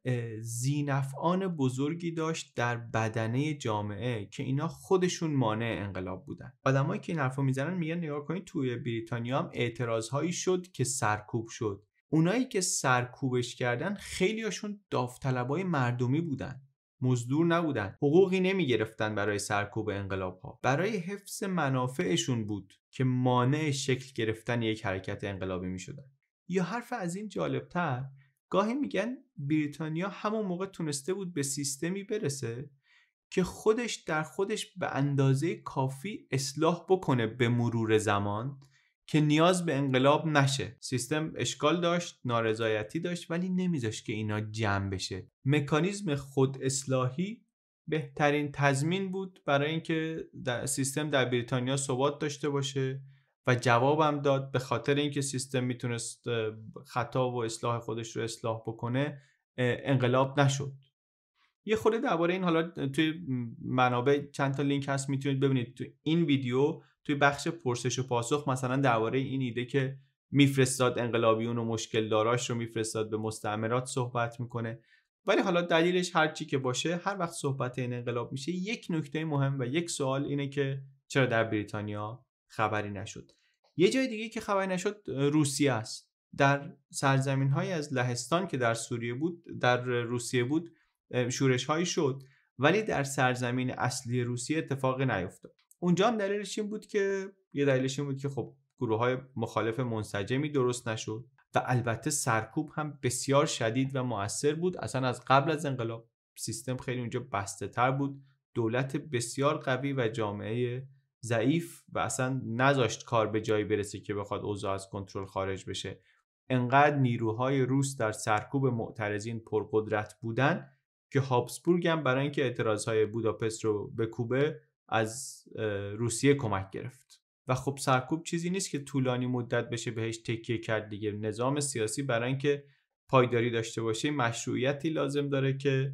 زینفعان بزرگی داشت در بدنه جامعه که اینا خودشون مانع انقلاب بودن آدمایی که این حرفو میزنن میگن نگاه کنید توی بریتانیا هم اعتراضهایی شد که سرکوب شد اونایی که سرکوبش کردن خیلیاشون داوطلبای مردمی بودن مزدور نبودن حقوقی نمی گرفتن برای سرکوب انقلاب ها برای حفظ منافعشون بود که مانع شکل گرفتن یک حرکت انقلابی می شدن یا حرف از این تر گاهی میگن بریتانیا همون موقع تونسته بود به سیستمی برسه که خودش در خودش به اندازه کافی اصلاح بکنه به مرور زمان که نیاز به انقلاب نشه سیستم اشکال داشت نارضایتی داشت ولی نمیذاشت که اینا جمع بشه مکانیزم خود اصلاحی بهترین تضمین بود برای اینکه در سیستم در بریتانیا ثبات داشته باشه و جوابم داد به خاطر اینکه سیستم میتونست خطا و اصلاح خودش رو اصلاح بکنه انقلاب نشد یه خورده درباره این حالا توی منابع چند تا لینک هست میتونید ببینید تو این ویدیو توی بخش پرسش و پاسخ مثلا درباره این ایده که میفرستاد انقلابیون و مشکل داراش رو میفرستاد به مستعمرات صحبت میکنه ولی حالا دلیلش هر چی که باشه هر وقت صحبت این انقلاب میشه یک نکته مهم و یک سوال اینه که چرا در بریتانیا خبری نشد یه جای دیگه که خبری نشد روسیه است در سرزمین های از لهستان که در سوریه بود در روسیه بود شورش هایی شد ولی در سرزمین اصلی روسیه اتفاق نیفتاد اونجا هم دلیلش این بود که یه دلیلش این بود که خب گروه های مخالف منسجمی درست نشد و البته سرکوب هم بسیار شدید و موثر بود اصلا از قبل از انقلاب سیستم خیلی اونجا بسته تر بود دولت بسیار قوی و جامعه ضعیف و اصلا نذاشت کار به جایی برسه که بخواد اوضاع از کنترل خارج بشه انقدر نیروهای روس در سرکوب معترضین پرقدرت بودن که هابسبورگ هم برای اینکه اعتراضهای بوداپست رو به از روسیه کمک گرفت و خب سرکوب چیزی نیست که طولانی مدت بشه بهش تکیه کرد دیگه نظام سیاسی برای اینکه پایداری داشته باشه مشروعیتی لازم داره که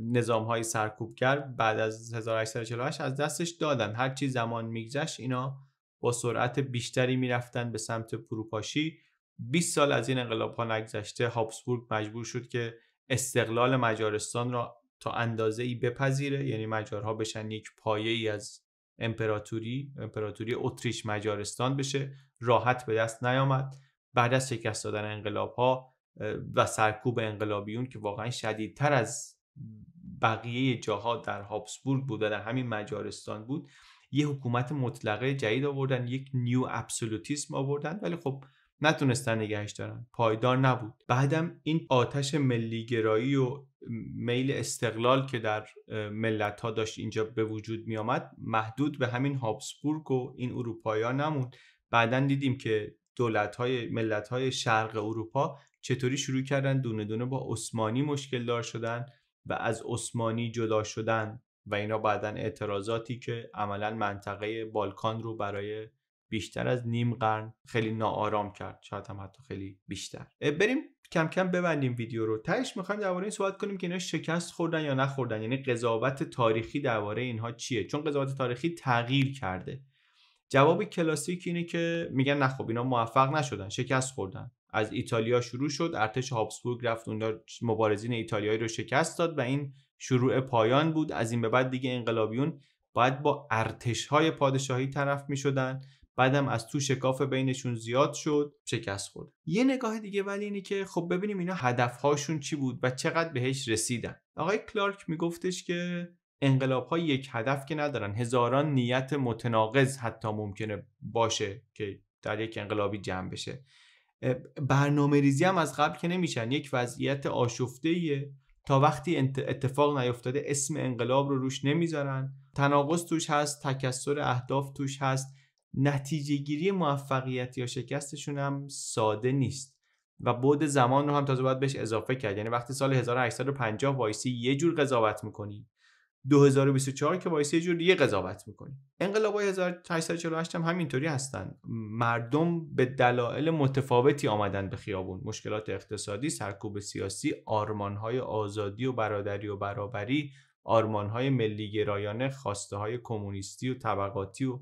نظام های سرکوبگر بعد از 1848 از دستش دادن هرچی زمان میگذشت اینا با سرعت بیشتری میرفتن به سمت پروپاشی 20 سال از این انقلاب ها نگذشته هابسبورگ مجبور شد که استقلال مجارستان را تا اندازه ای بپذیره یعنی مجارها بشن یک پایه ای از امپراتوری امپراتوری اتریش مجارستان بشه راحت به دست نیامد بعد از شکست دادن انقلاب ها و سرکوب انقلابیون که واقعا شدیدتر از بقیه جاها در هابسبورگ بود در همین مجارستان بود یه حکومت مطلقه جدید آوردن یک نیو ابسولوتیسم آوردن ولی خب نتونستن نگهش دارن پایدار نبود بعدم این آتش ملیگرایی و میل استقلال که در ملت ها داشت اینجا به وجود می محدود به همین هابسبورگ و این اروپایی ها نموند بعدا دیدیم که دولت های ملت های شرق اروپا چطوری شروع کردن دونه دونه با عثمانی مشکل دار شدن و از عثمانی جدا شدن و اینا بعدا اعتراضاتی که عملا منطقه بالکان رو برای بیشتر از نیم قرن خیلی ناآرام کرد شاید هم حتی خیلی بیشتر بریم کم کم ببندیم ویدیو رو تهش میخوایم درباره این صحبت کنیم که اینا شکست خوردن یا نخوردن یعنی قضاوت تاریخی درباره اینها چیه چون قضاوت تاریخی تغییر کرده جواب کلاسیک اینه که میگن نه خب اینا موفق نشدن شکست خوردن از ایتالیا شروع شد ارتش هابسبورگ رفت اونجا مبارزین ایتالیایی رو شکست داد و این شروع پایان بود از این به بعد دیگه انقلابیون باید با ارتش های پادشاهی طرف می شدن بعدم از تو شکاف بینشون زیاد شد شکست خورد یه نگاه دیگه ولی اینه که خب ببینیم اینا هدفهاشون چی بود و چقدر بهش رسیدن آقای کلارک میگفتش که انقلاب ها یک هدف که ندارن هزاران نیت متناقض حتی ممکنه باشه که در یک انقلابی جمع بشه برنامه ریزی هم از قبل که نمیشن یک وضعیت آشفته تا وقتی اتفاق نیفتاده اسم انقلاب رو روش نمیذارن تناقض توش هست تکسر اهداف توش هست نتیجه گیری موفقیت یا شکستشون هم ساده نیست و بعد زمان رو هم تازه باید بهش اضافه کرد یعنی وقتی سال 1850 وایسی یه جور قضاوت میکنی 2024 که وایسی یه جور دیگه قضاوت میکنی انقلاب 1848 هم همینطوری هستن مردم به دلایل متفاوتی آمدن به خیابون مشکلات اقتصادی سرکوب سیاسی آرمانهای آزادی و برادری و برابری آرمانهای ملیگرایانه خواسته های کمونیستی و طبقاتی و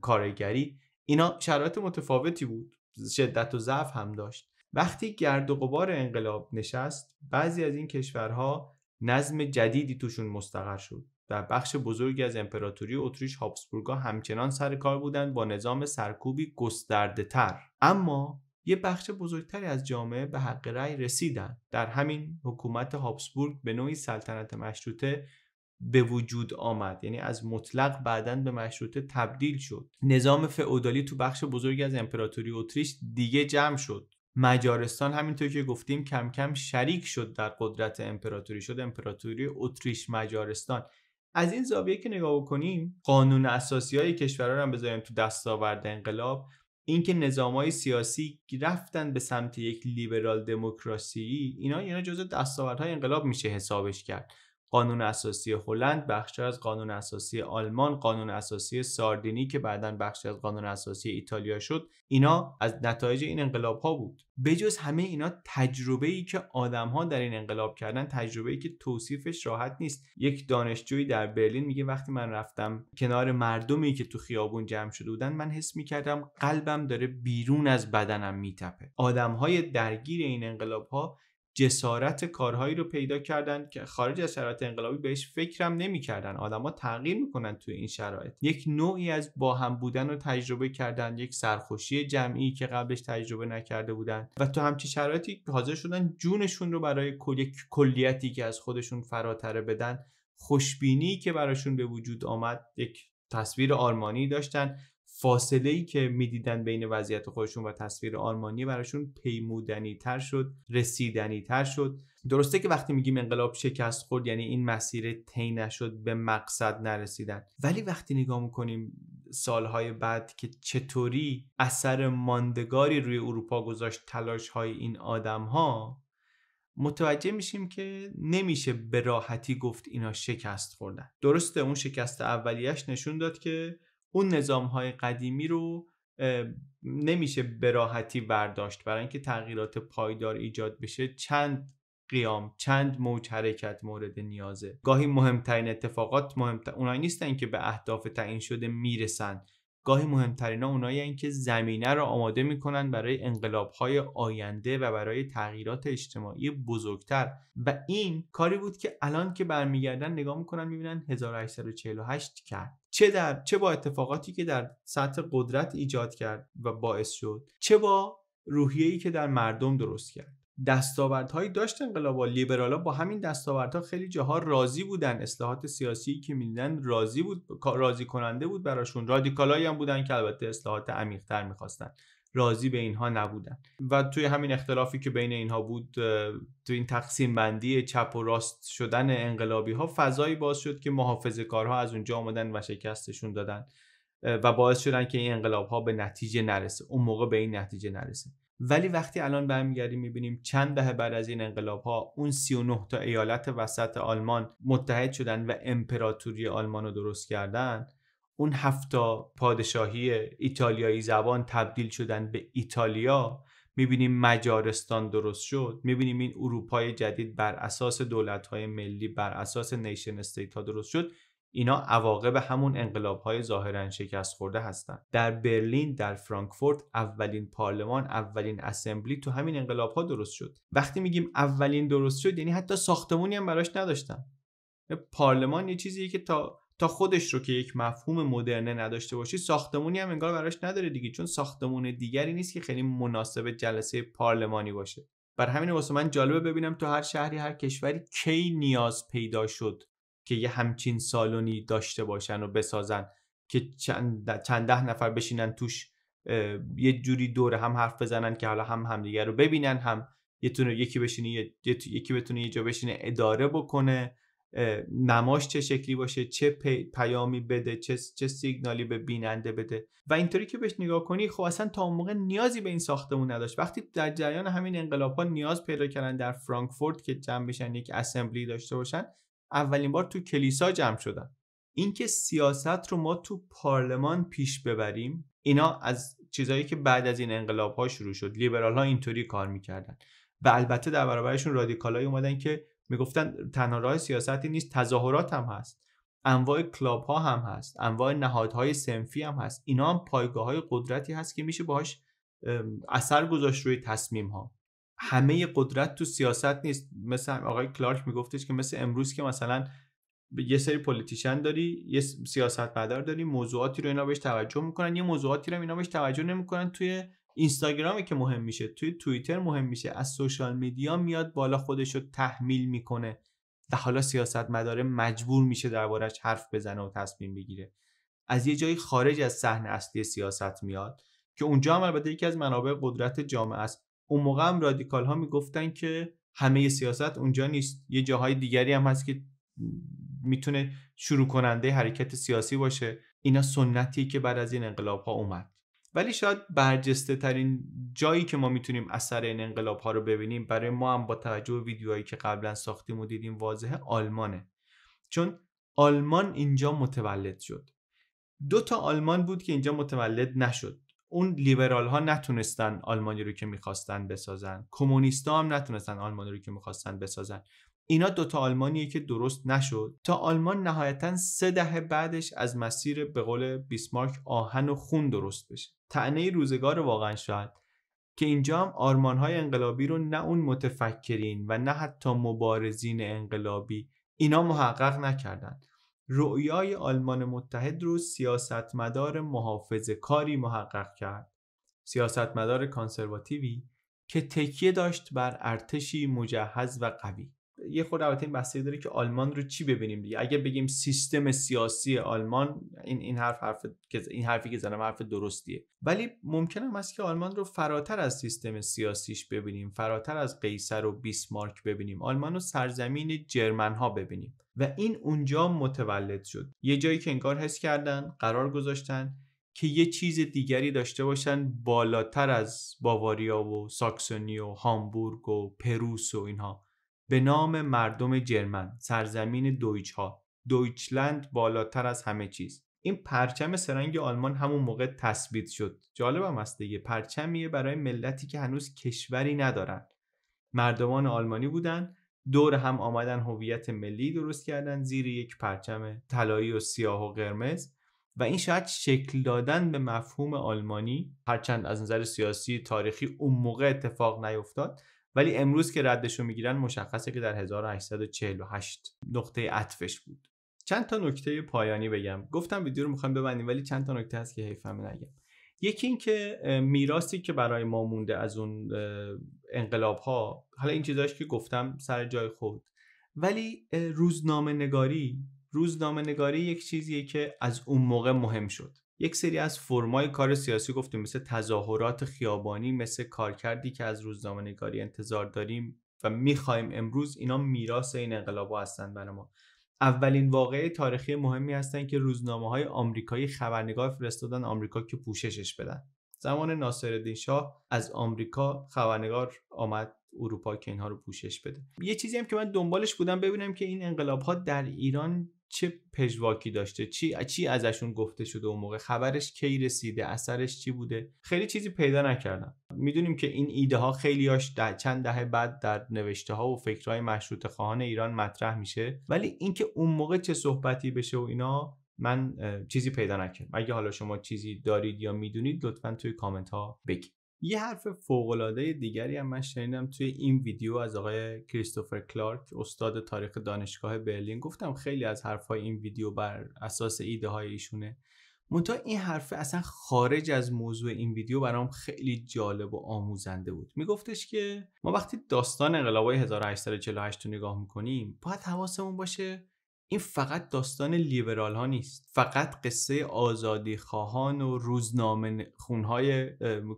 کارگری اینا شرایط متفاوتی بود شدت و ضعف هم داشت وقتی گرد و غبار انقلاب نشست بعضی از این کشورها نظم جدیدی توشون مستقر شد و بخش بزرگی از امپراتوری اتریش هابسبورگا همچنان سر کار بودند با نظام سرکوبی گسترده تر اما یه بخش بزرگتری از جامعه به حق رأی رسیدن در همین حکومت هابسبورگ به نوعی سلطنت مشروطه به وجود آمد یعنی از مطلق بعدا به مشروطه تبدیل شد نظام فئودالی تو بخش بزرگی از امپراتوری اتریش دیگه جمع شد مجارستان همینطور که گفتیم کم کم شریک شد در قدرت امپراتوری شد امپراتوری اتریش مجارستان از این زاویه که نگاه بکنیم قانون اساسی های کشورها رو هم بذاریم تو دستاورد انقلاب اینکه های سیاسی رفتن به سمت یک لیبرال دموکراسی اینا اینا جزء دستاوردهای انقلاب میشه حسابش کرد قانون اساسی هلند بخشی از قانون اساسی آلمان قانون اساسی ساردینی که بعدا بخشی از قانون اساسی ایتالیا شد اینا از نتایج این انقلاب ها بود بجز همه اینا تجربه ای که آدم ها در این انقلاب کردن تجربه ای که توصیفش راحت نیست یک دانشجویی در برلین میگه وقتی من رفتم کنار مردمی که تو خیابون جمع شده بودن من حس میکردم قلبم داره بیرون از بدنم میتپه آدم های درگیر این انقلاب ها جسارت کارهایی رو پیدا کردن که خارج از شرایط انقلابی بهش فکرم نمیکردن آدما تغییر میکنن توی این شرایط یک نوعی از با هم بودن رو تجربه کردن یک سرخوشی جمعی که قبلش تجربه نکرده بودن و تو همچی شرایطی حاضر شدن جونشون رو برای کل... کلیتی که از خودشون فراتره بدن خوشبینی که براشون به وجود آمد یک تصویر آرمانی داشتن فاصله ای که میدیدن بین وضعیت خودشون و تصویر آرمانی براشون پیمودنی تر شد رسیدنی تر شد درسته که وقتی میگیم انقلاب شکست خورد یعنی این مسیر طی نشد به مقصد نرسیدن ولی وقتی نگاه میکنیم سالهای بعد که چطوری اثر ماندگاری روی اروپا گذاشت تلاش های این آدم ها متوجه میشیم که نمیشه به راحتی گفت اینا شکست خوردن درسته اون شکست اولیش نشون داد که اون نظام های قدیمی رو نمیشه به راحتی برداشت برای اینکه تغییرات پایدار ایجاد بشه چند قیام چند موج حرکت مورد نیازه گاهی مهمترین اتفاقات مهمتر اونایی نیستن که به اهداف تعیین شده میرسن گاهی مهمترین ها اونایی که زمینه رو آماده میکنن برای انقلاب های آینده و برای تغییرات اجتماعی بزرگتر و این کاری بود که الان که برمیگردن نگاه میکنن میبینن 1848 کرد چه در چه با اتفاقاتی که در سطح قدرت ایجاد کرد و باعث شد چه با روحیه‌ای که در مردم درست کرد دستاوردهایی داشت انقلاب لیبرالا با همین دستاوردها خیلی جاها راضی بودن اصلاحات سیاسی که میدیدن راضی بود راضی کننده بود براشون رادیکالایی هم بودن که البته اصلاحات تر میخواستن راضی به اینها نبودن و توی همین اختلافی که بین اینها بود توی این تقسیم بندی چپ و راست شدن انقلابی ها فضایی باز شد که محافظه کارها از اونجا آمدن و شکستشون دادن و باعث شدن که این انقلاب ها به نتیجه نرسه اون موقع به این نتیجه نرسه ولی وقتی الان برمیگردیم میبینیم چند دهه بعد از این انقلاب ها اون 39 تا ایالت وسط آلمان متحد شدن و امپراتوری آلمان رو درست کردن اون هفتا پادشاهی ایتالیایی زبان تبدیل شدن به ایتالیا میبینیم مجارستان درست شد میبینیم این اروپای جدید بر اساس دولت های ملی بر اساس نیشن استیت ها درست شد اینا عواقب همون انقلاب های ظاهرا شکست خورده هستند در برلین در فرانکفورت اولین پارلمان اولین اسمبلی تو همین انقلاب ها درست شد وقتی میگیم اولین درست شد یعنی حتی ساختمونی هم براش نداشتن پارلمان یه چیزیه که تا تا خودش رو که یک مفهوم مدرنه نداشته باشی ساختمونی هم انگار براش نداره دیگه چون ساختمون دیگری نیست که خیلی مناسب جلسه پارلمانی باشه بر همین واسه من جالبه ببینم تو هر شهری هر کشوری کی نیاز پیدا شد که یه همچین سالونی داشته باشن و بسازن که چند, چند ده نفر بشینن توش یه جوری دوره هم حرف بزنن که حالا هم همدیگه رو ببینن هم یکی بشینه یه، یکی بتونه یه جا بشینه اداره بکنه نماش چه شکلی باشه چه پیامی بده چه،, چه سیگنالی به بیننده بده و اینطوری که بهش نگاه کنی خب اصلا تا اون موقع نیازی به این ساختمون نداشت وقتی در جریان همین انقلاب ها نیاز پیدا کردن در فرانکفورت که جمع بشن یک اسمبلی داشته باشن اولین بار تو کلیسا جمع شدن اینکه سیاست رو ما تو پارلمان پیش ببریم اینا از چیزهایی که بعد از این انقلاب ها شروع شد لیبرال ها اینطوری کار میکردن و البته در برابرشون رادیکال های اومدن که میگفتن تنها راه سیاستی نیست تظاهرات هم هست انواع کلاب ها هم هست انواع نهادهای سنفی هم هست اینا هم پایگاه های قدرتی هست که میشه باهاش اثر گذاشت روی تصمیم ها همه قدرت تو سیاست نیست مثل آقای کلارک میگفتش که مثل امروز که مثلا یه سری پلیتیشن داری یه سیاستمدار داری موضوعاتی رو اینا بهش توجه میکنن یه موضوعاتی رو اینا بهش توجه نمیکنن توی اینستاگرامی که مهم میشه توی توییتر مهم میشه از سوشال میدیا میاد بالا خودش رو تحمیل میکنه و حالا مداره مجبور میشه دربارهش حرف بزنه و تصمیم بگیره از یه جایی خارج از صحنه اصلی سیاست میاد که اونجا هم البته یکی از منابع قدرت جامعه است اون موقع هم رادیکال ها میگفتن که همه سیاست اونجا نیست یه جاهای دیگری هم هست که میتونه شروع کننده حرکت سیاسی باشه اینا سنتی که بعد از این انقلاب ها اومد ولی شاید برجسته ترین جایی که ما میتونیم اثر این انقلاب ها رو ببینیم برای ما هم با توجه به ویدیوهایی که قبلا ساختیم و دیدیم واضحه آلمانه چون آلمان اینجا متولد شد دو تا آلمان بود که اینجا متولد نشد اون لیبرال ها نتونستن آلمانی رو که میخواستن بسازن کمونیست هم نتونستن آلمانی رو که میخواستن بسازن اینا دوتا آلمانیه که درست نشد تا آلمان نهایتا سه دهه بعدش از مسیر به قول بیسمارک آهن و خون درست بشه تعنی روزگار واقعا شاید که اینجا هم های انقلابی رو نه اون متفکرین و نه حتی مبارزین انقلابی اینا محقق نکردند رؤیای آلمان متحد رو سیاستمدار محافظ کاری محقق کرد. سیاستمدار کانسرواتیوی که تکیه داشت بر ارتشی مجهز و قوی. یه خود البته این بستگی داره که آلمان رو چی ببینیم دیگه اگه بگیم سیستم سیاسی آلمان این این حرف حرف این حرفی که زنم حرف درستیه ولی ممکن هم است که آلمان رو فراتر از سیستم سیاسیش ببینیم فراتر از قیصر و بیسمارک ببینیم آلمان رو سرزمین جرمن ها ببینیم و این اونجا متولد شد یه جایی که انگار حس کردن قرار گذاشتن که یه چیز دیگری داشته باشن بالاتر از باواریا و ساکسونی و هامبورگ و پروس و اینها به نام مردم جرمن سرزمین دویچ ها دویچلند بالاتر از همه چیز این پرچم سرنگ آلمان همون موقع تثبیت شد جالبم است دیگه پرچمیه برای ملتی که هنوز کشوری ندارن مردمان آلمانی بودن دور هم آمدن هویت ملی درست کردن زیر یک پرچم طلایی و سیاه و قرمز و این شاید شکل دادن به مفهوم آلمانی هرچند از نظر سیاسی تاریخی اون موقع اتفاق نیفتاد ولی امروز که ردشو میگیرن مشخصه که در 1848 نقطه عطفش بود چند تا نکته پایانی بگم گفتم ویدیو رو میخوام ببندیم ولی چند تا نکته هست که حیفم نگم یکی اینکه میراثی که برای ما مونده از اون انقلاب ها حالا این چیزاش که گفتم سر جای خود ولی روزنامه نگاری روزنامه نگاری یک چیزیه که از اون موقع مهم شد یک سری از فرمای کار سیاسی گفتیم مثل تظاهرات خیابانی مثل کارکردی که از روزنامه نگاری انتظار داریم و میخوایم امروز اینا میراث این ها هستند برای ما اولین واقعه تاریخی مهمی هستن که روزنامه های آمریکایی خبرنگار فرستادن آمریکا که پوششش بدن زمان ناصرالدین شاه از آمریکا خبرنگار آمد اروپا که اینها رو پوشش بده یه چیزی هم که من دنبالش بودم ببینم که این انقلاب ها در ایران چه پژواکی داشته چی چی ازشون گفته شده اون موقع خبرش کی رسیده اثرش چی بوده خیلی چیزی پیدا نکردم میدونیم که این ایده ها خیلیاش ده چند دهه بعد در نوشته ها و فکرهای مشروط خواهان ایران مطرح میشه ولی اینکه اون موقع چه صحبتی بشه و اینا من چیزی پیدا نکردم اگه حالا شما چیزی دارید یا میدونید لطفا توی کامنت ها بگید یه حرف فوقالعاده دیگری هم من شنیدم توی این ویدیو از آقای کریستوفر کلارک استاد تاریخ دانشگاه برلین گفتم خیلی از حرفهای این ویدیو بر اساس ایده های ایشونه منتها این حرفه اصلا خارج از موضوع این ویدیو برام خیلی جالب و آموزنده بود میگفتش که ما وقتی داستان انقلابای 1848 رو نگاه میکنیم باید حواسمون باشه این فقط داستان لیبرال ها نیست فقط قصه آزادی خواهان و روزنامه خونهای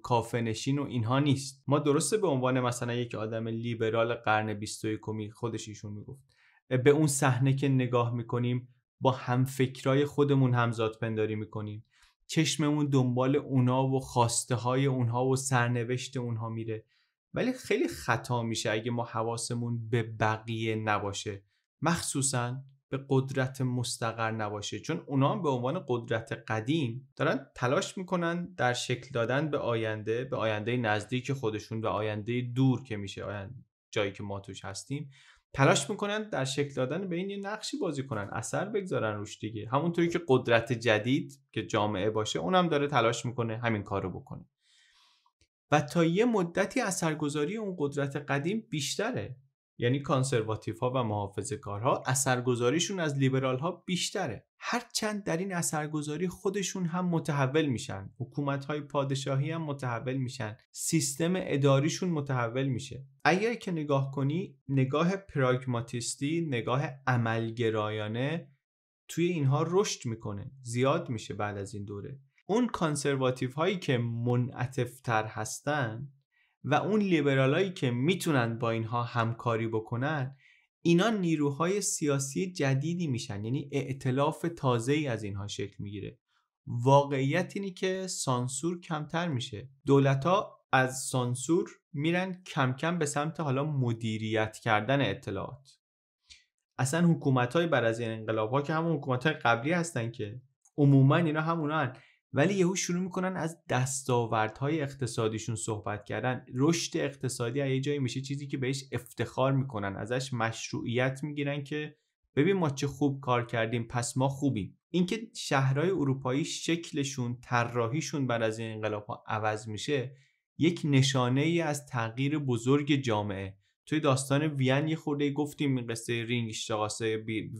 کافنشین و اینها نیست ما درسته به عنوان مثلا یک آدم لیبرال قرن 21 خودش ایشون میگفت به اون صحنه که نگاه میکنیم با هم فکرای خودمون همزاد پنداری میکنیم چشممون دنبال اونا و خواسته های اونها و سرنوشت اونها میره ولی خیلی خطا میشه اگه ما حواسمون به بقیه نباشه مخصوصا به قدرت مستقر نباشه چون اونا هم به عنوان قدرت قدیم دارن تلاش میکنن در شکل دادن به آینده به آینده نزدیک خودشون و آینده دور که میشه آینده جایی که ما توش هستیم تلاش میکنن در شکل دادن به این یه نقشی بازی کنن اثر بگذارن روش دیگه همونطوری که قدرت جدید که جامعه باشه اونم داره تلاش میکنه همین کارو بکنه و تا یه مدتی اثرگذاری اون قدرت قدیم بیشتره یعنی کانسرواتیف ها و محافظه کارها اثرگذاریشون از لیبرال ها بیشتره هرچند در این اثرگذاری خودشون هم متحول میشن حکومت های پادشاهی هم متحول میشن سیستم اداریشون متحول میشه اگر که نگاه کنی نگاه پراگماتیستی نگاه عملگرایانه توی اینها رشد میکنه زیاد میشه بعد از این دوره اون کانسرواتیف هایی که منعتفتر هستن و اون لیبرالایی که میتونن با اینها همکاری بکنن اینا نیروهای سیاسی جدیدی میشن یعنی ائتلاف تازه ای از اینها شکل میگیره واقعیت اینی که سانسور کمتر میشه دولت ها از سانسور میرن کم کم به سمت حالا مدیریت کردن اطلاعات اصلا حکومت های بر از این انقلاب ها که همون حکومت های قبلی هستن که عموما اینا همونان ولی یهو شروع میکنن از دستاوردهای اقتصادیشون صحبت کردن رشد اقتصادی یه جایی میشه چیزی که بهش افتخار میکنن ازش مشروعیت میگیرن که ببین ما چه خوب کار کردیم پس ما خوبیم اینکه شهرهای اروپایی شکلشون طراحیشون بعد از این انقلاب ها عوض میشه یک نشانه ای از تغییر بزرگ جامعه توی داستان وین یه خورده گفتیم این قصه رینگ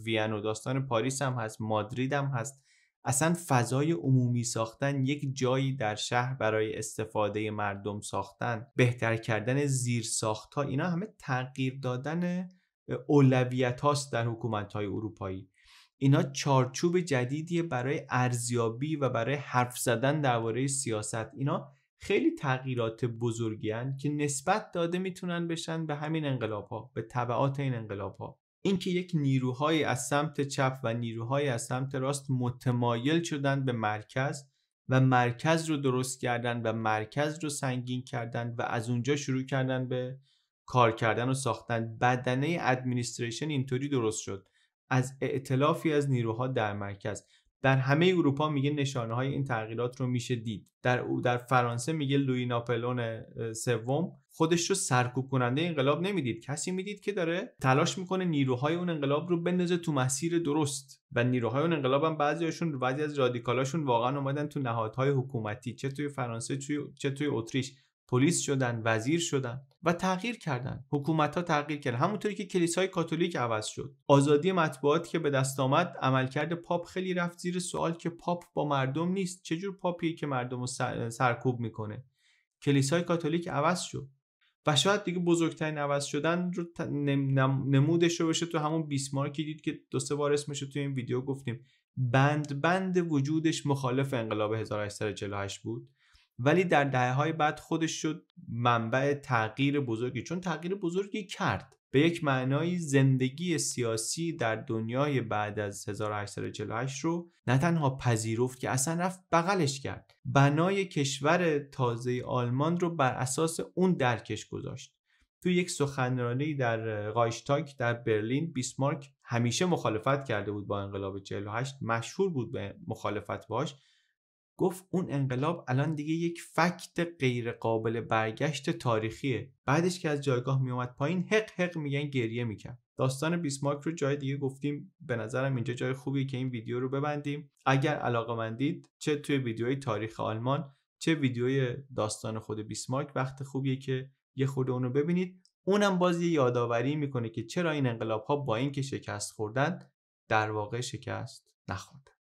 وین و داستان پاریس هم هست مادرید هم هست اصلا فضای عمومی ساختن یک جایی در شهر برای استفاده مردم ساختن بهتر کردن زیر ساخت اینا همه تغییر دادن اولویت هاست در حکومت های اروپایی اینا چارچوب جدیدیه برای ارزیابی و برای حرف زدن درباره سیاست اینا خیلی تغییرات بزرگی هن که نسبت داده میتونن بشن به همین انقلاب ها به طبعات این انقلاب ها اینکه یک نیروهای از سمت چپ و نیروهای از سمت راست متمایل شدن به مرکز و مرکز رو درست کردن و مرکز رو سنگین کردن و از اونجا شروع کردن به کار کردن و ساختن بدنه ادمینیستریشن اینطوری درست شد از ائتلافی از نیروها در مرکز در همه اروپا میگه نشانه های این تغییرات رو میشه دید در در فرانسه میگه لوی ناپلون سوم خودش رو سرکوب کننده انقلاب نمیدید کسی میدید که داره تلاش میکنه نیروهای اون انقلاب رو بندازه تو مسیر درست و نیروهای اون انقلاب هم بعضیاشون بعضی از رادیکالاشون واقعا اومدن تو نهادهای حکومتی چه توی فرانسه چه توی اتریش پلیس شدن وزیر شدن و تغییر کردن حکومت ها تغییر کردن همونطوری که کلیسای کاتولیک عوض شد آزادی مطبوعات که به دست آمد عملکرد پاپ خیلی رفت زیر سوال که پاپ با مردم نیست چجور پاپی که مردم رو سرکوب میکنه کلیسای کاتولیک عوض شد و شاید دیگه بزرگترین عوض شدن رو نمودش رو بشه تو همون بیسمارکی دید که دو سه بار اسمش رو تو این ویدیو گفتیم بند بند وجودش مخالف انقلاب 1848 بود ولی در دهه های بعد خودش شد منبع تغییر بزرگی چون تغییر بزرگی کرد به یک معنای زندگی سیاسی در دنیای بعد از 1848 رو نه تنها پذیرفت که اصلا رفت بغلش کرد بنای کشور تازه آلمان رو بر اساس اون درکش گذاشت تو یک سخنرانی در قایشتاک در برلین بیسمارک همیشه مخالفت کرده بود با انقلاب 48 مشهور بود به مخالفت باش گفت اون انقلاب الان دیگه یک فکت غیر قابل برگشت تاریخیه بعدش که از جایگاه میومد پایین حق حق میگن گریه میکرد داستان بیسمارک رو جای دیگه گفتیم به نظرم اینجا جای خوبیه که این ویدیو رو ببندیم اگر علاقه مندید چه توی ویدیوی تاریخ آلمان چه ویدیوی داستان خود بیسمارک وقت خوبیه که یه خود اون رو ببینید اونم باز یه یادآوری میکنه که چرا این انقلاب ها با اینکه شکست خوردن در واقع شکست نخوردن